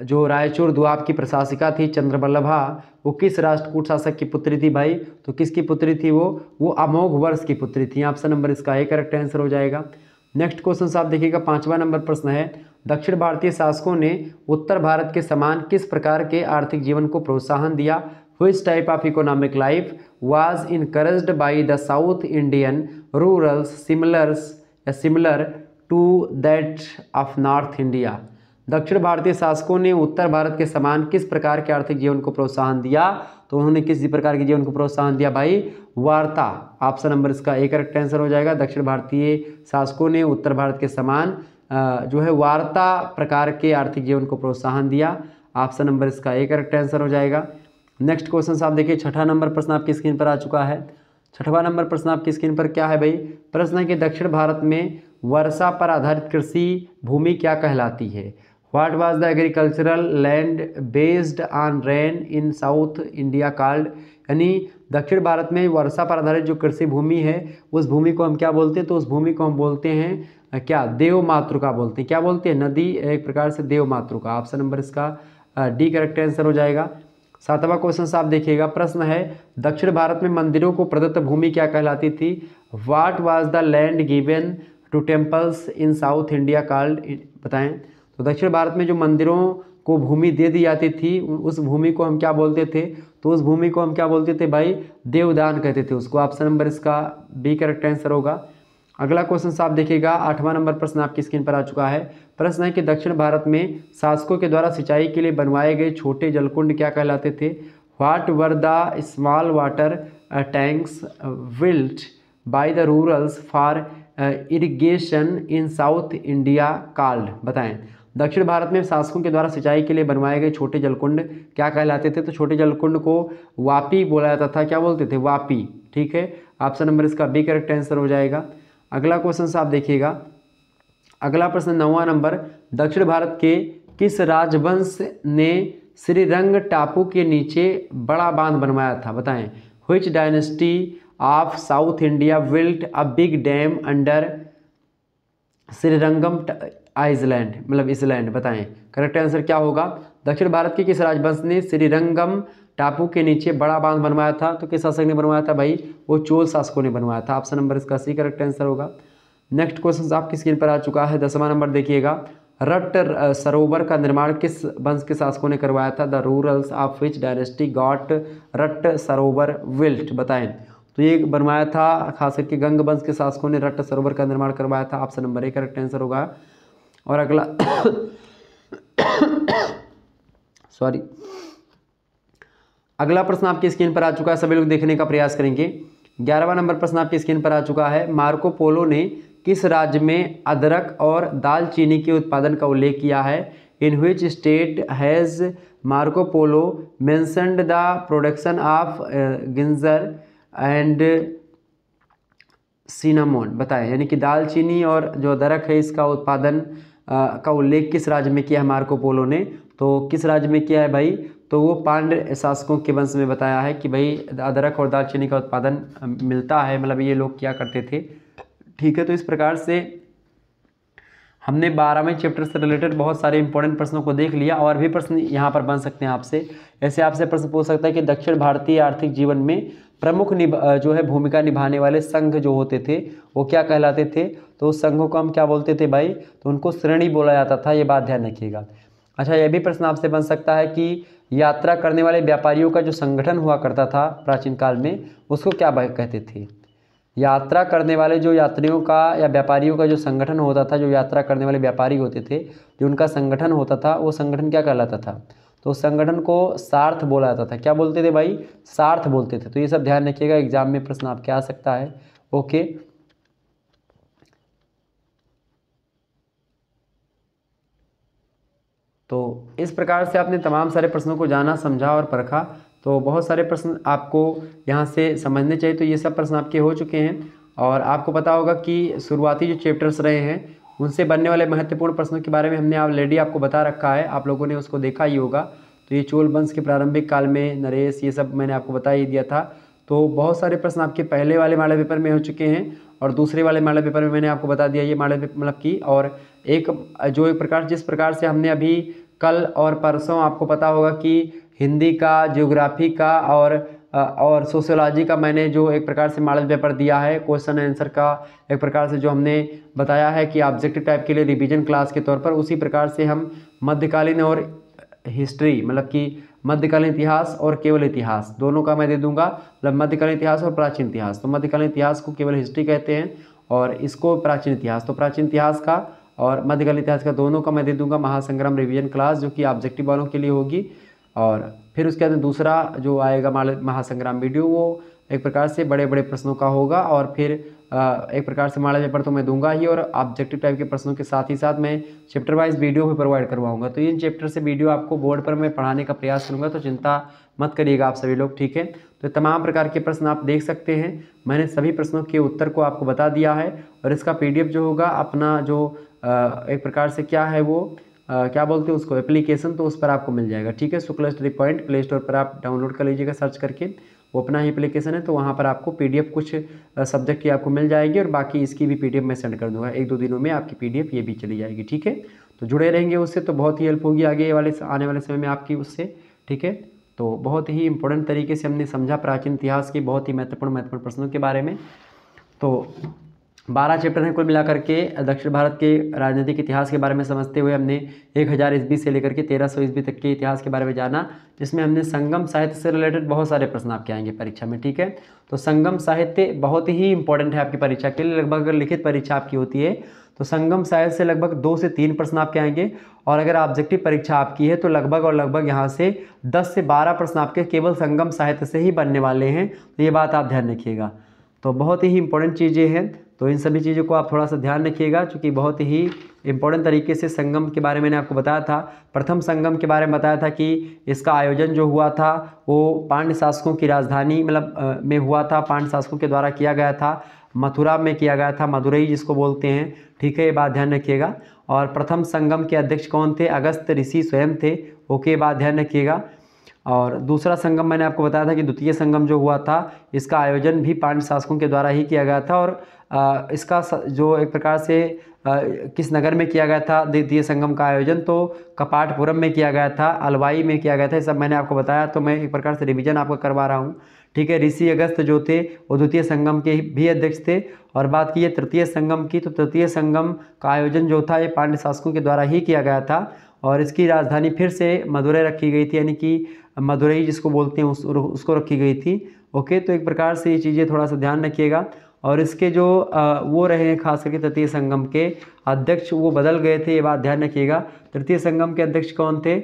जो रायचूर दुआब की प्रशासिका थी चंद्रबल्लभा वो किस राष्ट्रकूट शासक की पुत्री थी भाई तो किसकी पुत्री थी वो वो अमोघ वर्ष की पुत्री थी ऑप्शन नंबर इसका ही करेक्ट आंसर हो जाएगा नेक्स्ट क्वेश्चन साहब देखिएगा पांचवा नंबर प्रश्न है दक्षिण भारतीय शासकों ने उत्तर भारत के समान किस प्रकार के आर्थिक जीवन को प्रोत्साहन दिया which type of economic life was encourage by the south Indian rurals similar similar to that of north India दक्षिण भारतीय शासकों ने उत्तर भारत के समान किस प्रकार के आर्थिक जीवन को प्रोत्साहन दिया तो उन्होंने किस प्रकार के जीवन को प्रोत्साहन दिया भाई वार्ता ऑप्शन नंबर इसका एक करेक्ट आंसर हो जाएगा दक्षिण भारतीय शासकों ने उत्तर भारत के समान जो है वार्ता प्रकार के आर्थिक जीवन को प्रोत्साहन दिया ऑप्शन नंबर इसका एक करेक्ट आंसर हो जाएगा नेक्स्ट क्वेश्चन आप देखिए छठा नंबर प्रश्न आपकी स्क्रीन पर आ चुका है छठवा नंबर प्रश्न आपकी स्क्रीन पर क्या है भाई प्रश्न है कि दक्षिण भारत में वर्षा पर आधारित कृषि भूमि क्या कहलाती है what was the agricultural land based on rain in south India called यानी दक्षिण भारत में वर्षा पर आधारित जो कृषि भूमि है उस भूमि को हम क्या बोलते हैं तो उस भूमि को हम बोलते हैं क्या देव मातृका बोलते हैं क्या बोलते हैं नदी एक प्रकार से देव मातृका ऑप्शन नंबर इसका डी करेक्ट आंसर हो जाएगा सातवां क्वेश्चन आप देखिएगा प्रश्न है दक्षिण भारत में मंदिरों को प्रदत्त भूमि क्या कहलाती थी what was the land given to temples in south India called बताएं तो दक्षिण भारत में जो मंदिरों को भूमि दे दी जाती थी उस भूमि को हम क्या बोलते थे तो उस भूमि को हम क्या बोलते थे भाई देवदान कहते थे उसको ऑप्शन नंबर इसका बी करेक्ट आंसर होगा अगला क्वेश्चन साहब देखिएगा आठवां नंबर प्रश्न आपकी स्क्रीन पर आ चुका है प्रश्न है कि दक्षिण भारत में शासकों के द्वारा सिंचाई के लिए बनवाए गए छोटे जलकुंड क्या कहलाते थे what were the small water tanks built by the rulers for irrigation in south India called बताएं दक्षिण भारत में शासकों के द्वारा सिंचाई के लिए बनवाए गए छोटे जलकुंड क्या कहलाते थे तो छोटे जलकुंड को वापी बोला जाता था क्या बोलते थे वापी ठीक है ऑप्शन नंबर इसका बी करेक्ट आंसर हो जाएगा अगला क्वेश्चन आप देखिएगा अगला प्रश्न नौवा नंबर दक्षिण भारत के किस राजवंश ने श्रीरंग टापू के नीचे बड़ा बांध बनवाया था बताएं which dynasty of south India built a big dam under Srirangam island मतलब इसलैंड बताएं करेक्ट आंसर क्या होगा दक्षिण भारत के किस राजवंश ने श्रीरंगम टापू के नीचे बड़ा बांध बनवाया था तो किस शासक ने बनवाया था भाई वो चोल शासकों ने बनवाया था ऑप्शन नंबर इसका सी करेक्ट आंसर होगा नेक्स्ट क्वेश्चन आपकी स्क्रीन पर आ चुका है दसवां नंबर देखिएगा रट सरोवर का निर्माण किस वंश के शासकों ने करवाया था the rulers of which dynasty got रट सरोवर विल्ट बताएं तो ये बनवाया था खास करके गंग वंश के शासकों ने रट सरोवर का निर्माण करवाया था option number A correct answer होगा और अगला सॉरी अगला प्रश्न आपकी स्क्रीन पर आ चुका है सभी लोग देखने का प्रयास करेंगे ग्यारहवा नंबर प्रश्न आपकी स्क्रीन पर आ चुका है मार्को पोलो ने किस राज्य में अदरक और दालचीनी के उत्पादन का उल्लेख किया है in which state has Marco Polo mentioned the production of ginger and cinnamon बताएं यानी कि दालचीनी और जो अदरक है इसका उत्पादन का उल्लेख किस राज्य में किया है मार्को पोलो ने तो किस राज्य में किया है भाई तो वो पांड्य शासकों के वंश में बताया है कि भाई अदरक और दालचीनी का उत्पादन मिलता है मतलब ये लोग क्या करते थे ठीक है तो इस प्रकार से हमने बारहवें चैप्टर से रिलेटेड बहुत सारे इंपॉर्टेंट प्रश्नों को देख लिया और भी प्रश्न यहाँ पर बन सकते हैं आपसे ऐसे आपसे प्रश्न पूछ सकता है कि दक्षिण भारतीय आर्थिक जीवन में प्रमुख जो है भूमिका निभाने वाले संघ जो होते थे वो क्या कहलाते थे तो उस संघों को हम क्या बोलते थे भाई तो उनको श्रेणी बोला जाता था ये बात ध्यान रखिएगा अच्छा यह भी प्रश्न आपसे बन सकता है कि यात्रा करने वाले व्यापारियों का जो संगठन हुआ करता था प्राचीन काल में उसको क्या कहते थे यात्रा करने वाले जो यात्रियों का या व्यापारियों का जो संगठन होता था जो यात्रा करने वाले व्यापारी होते थे जो उनका संगठन होता था वो संगठन क्या कहलाता था तो संगठन को सार्थ बोला जाता था क्या बोलते थे भाई सार्थ बोलते थे तो ये सब ध्यान रखिएगा एग्जाम में प्रश्न आपके आ सकता है ओके तो इस प्रकार से आपने तमाम सारे प्रश्नों को जाना समझा और परखा तो बहुत सारे प्रश्न आपको यहाँ से समझने चाहिए तो ये सब प्रश्न आपके हो चुके हैं और आपको पता होगा कि शुरुआती जो चैप्टर्स रहे हैं उनसे बनने वाले महत्वपूर्ण प्रश्नों के बारे में हमने ऑलरेडी आप आपको बता रखा है आप लोगों ने उसको देखा ही होगा तो ये चोल वंश के प्रारंभिक काल में नरेश ये सब मैंने आपको बता ही दिया था तो बहुत सारे प्रश्न आपके पहले वाले माडल पेपर में हो चुके हैं और दूसरे वाले माडल पेपर में मैंने आपको बता दिया ये पेपर मतलब की और एक जो एक प्रकार जिस प्रकार से हमने अभी कल और परसों आपको पता होगा कि हिंदी का ज्योग्राफी का और और सोशियोलॉजी का मैंने जो एक प्रकार से मॉडल पेपर दिया है क्वेश्चन आंसर का एक प्रकार से जो हमने बताया है कि ऑब्जेक्टिव टाइप के लिए रिवीजन क्लास के तौर पर उसी प्रकार से हम मध्यकालीन और हिस्ट्री मतलब कि मध्यकालीन इतिहास और केवल इतिहास दोनों का मैं दे दूंगा मतलब मध्यकालीन इतिहास और प्राचीन इतिहास तो मध्यकालीन इतिहास को केवल हिस्ट्री कहते हैं और इसको प्राचीन इतिहास तो प्राचीन इतिहास का और मध्यकालीन इतिहास का दोनों का मैं दे दूंगा महासंग्राम रिवीजन क्लास जो कि ऑब्जेक्टिव वालों के लिए होगी और फिर उसके बाद दूसरा जो आएगा महासंग्राम वीडियो वो एक प्रकार से बड़े बड़े प्रश्नों का होगा और फिर एक प्रकार से माड़ा पेपर तो मैं दूंगा ही और ऑब्जेक्टिव टाइप के प्रश्नों के साथ ही साथ मैं चैप्टर वाइज वीडियो भी प्रोवाइड करवाऊंगा तो इन चैप्टर से वीडियो आपको बोर्ड पर मैं पढ़ाने का प्रयास करूंगा तो चिंता मत करिएगा आप सभी लोग ठीक है तो तमाम प्रकार के प्रश्न आप देख सकते हैं मैंने सभी प्रश्नों के उत्तर को आपको बता दिया है और इसका पी जो होगा अपना जो एक प्रकार से क्या है वो क्या बोलते हैं उसको एप्लीकेशन तो उस पर आपको मिल जाएगा ठीक है Shukla study point play store पर आप डाउनलोड कर लीजिएगा सर्च करके वो अपना ही एप्लीकेशन है तो वहाँ पर आपको पी कुछ सब्जेक्ट की आपको मिल जाएगी और बाकी इसकी भी पी मैं सेंड कर दूँगा एक दो दिनों में आपकी पी ये भी चली जाएगी ठीक है तो जुड़े रहेंगे उससे तो बहुत ही हेल्प होगी आगे वाले आने वाले समय में आपकी उससे ठीक है तो बहुत ही इंपॉर्टेंट तरीके से हमने समझा प्राचीन इतिहास के बहुत ही महत्वपूर्ण महत्वपूर्ण प्रश्नों के बारे में तो बारह चैप्टर हैं कुल मिलाकर के दक्षिण भारत के राजनीतिक इतिहास के बारे में समझते हुए हमने एक हज़ार ईस्वी से लेकर के तेरह सौ ईस्वी तक के इतिहास के बारे में जाना जिसमें हमने संगम साहित्य से रिलेटेड बहुत सारे प्रश्न आपके आएंगे परीक्षा में ठीक है तो संगम साहित्य बहुत ही इंपॉर्टेंट है आपकी परीक्षा के लिए लगभग अगर लिखित परीक्षा आपकी होती है तो संगम साहित्य से लगभग दो से तीन प्रश्न आपके आएंगे और अगर ऑब्जेक्टिव परीक्षा आपकी है तो लगभग और लगभग यहाँ से दस से बारह प्रश्न आपके केवल संगम साहित्य से ही बनने वाले हैं तो ये बात आप ध्यान रखिएगा तो बहुत ही इंपॉर्टेंट चीज़ें हैं तो इन सभी चीज़ों को आप थोड़ा सा ध्यान रखिएगा क्योंकि बहुत ही इंपॉर्टेंट तरीके से संगम के बारे में मैंने आपको बताया था प्रथम संगम के बारे में बताया था कि इसका आयोजन जो हुआ था वो पांड्य शासकों की राजधानी मतलब में हुआ था पांड्य शासकों के द्वारा किया गया था मथुरा में किया गया था मदुरई जिसको बोलते हैं ठीक है ये बात ध्यान रखिएगा और प्रथम संगम के अध्यक्ष कौन थे अगस्त ऋषि स्वयं थे ओके बात ध्यान रखिएगा और दूसरा संगम मैंने आपको बताया था कि द्वितीय संगम जो हुआ था इसका आयोजन भी पांड्य शासकों के द्वारा ही किया गया था और इसका जो एक प्रकार से किस नगर में किया गया था द्वितीय संगम का आयोजन तो कपाटपुरम में किया गया था अलवाई में किया गया था ये सब मैंने आपको बताया तो मैं एक प्रकार से रिविज़न आपको करवा रहा हूँ ठीक है ऋषि अगस्त जो थे वो द्वितीय संगम के भी अध्यक्ष थे और बात की है तृतीय संगम की तो तृतीय संगम का आयोजन जो था ये पांड्य शासकों के द्वारा ही किया गया था और इसकी राजधानी फिर से मदुरै रखी गई थी यानी कि मधुरई जिसको बोलते हैं उस उसको रखी गई थी ओके तो एक प्रकार से ये चीज़ें थोड़ा सा ध्यान रखिएगा और इसके जो वो रहे हैं खास करके तृतीय संगम के अध्यक्ष वो बदल गए थे ये बात ध्यान रखिएगा तृतीय संगम के अध्यक्ष कौन थे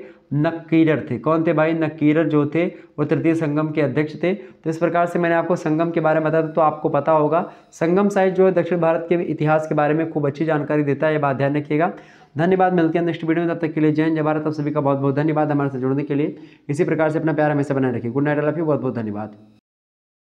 नक्कीरर थे कौन थे भाई नक्कीरर जो थे वो तृतीय संगम के अध्यक्ष थे तो इस प्रकार से मैंने आपको संगम के बारे में बताया तो आपको पता होगा संगम साइट जो है दक्षिण भारत के इतिहास के बारे में खूब अच्छी जानकारी देता है ये बात ध्यान रखिएगा धन्यवाद मिलते हैं नेक्स्ट वीडियो में तब तक के लिए जय जवाहर तब सभी का बहुत बहुत धन्यवाद हमारे से जुड़ने के लिए इसी प्रकार से अपना प्यार हमेशा बनाए रखिए गुड नाइट अल्लाह बहुत बहुत धन्यवाद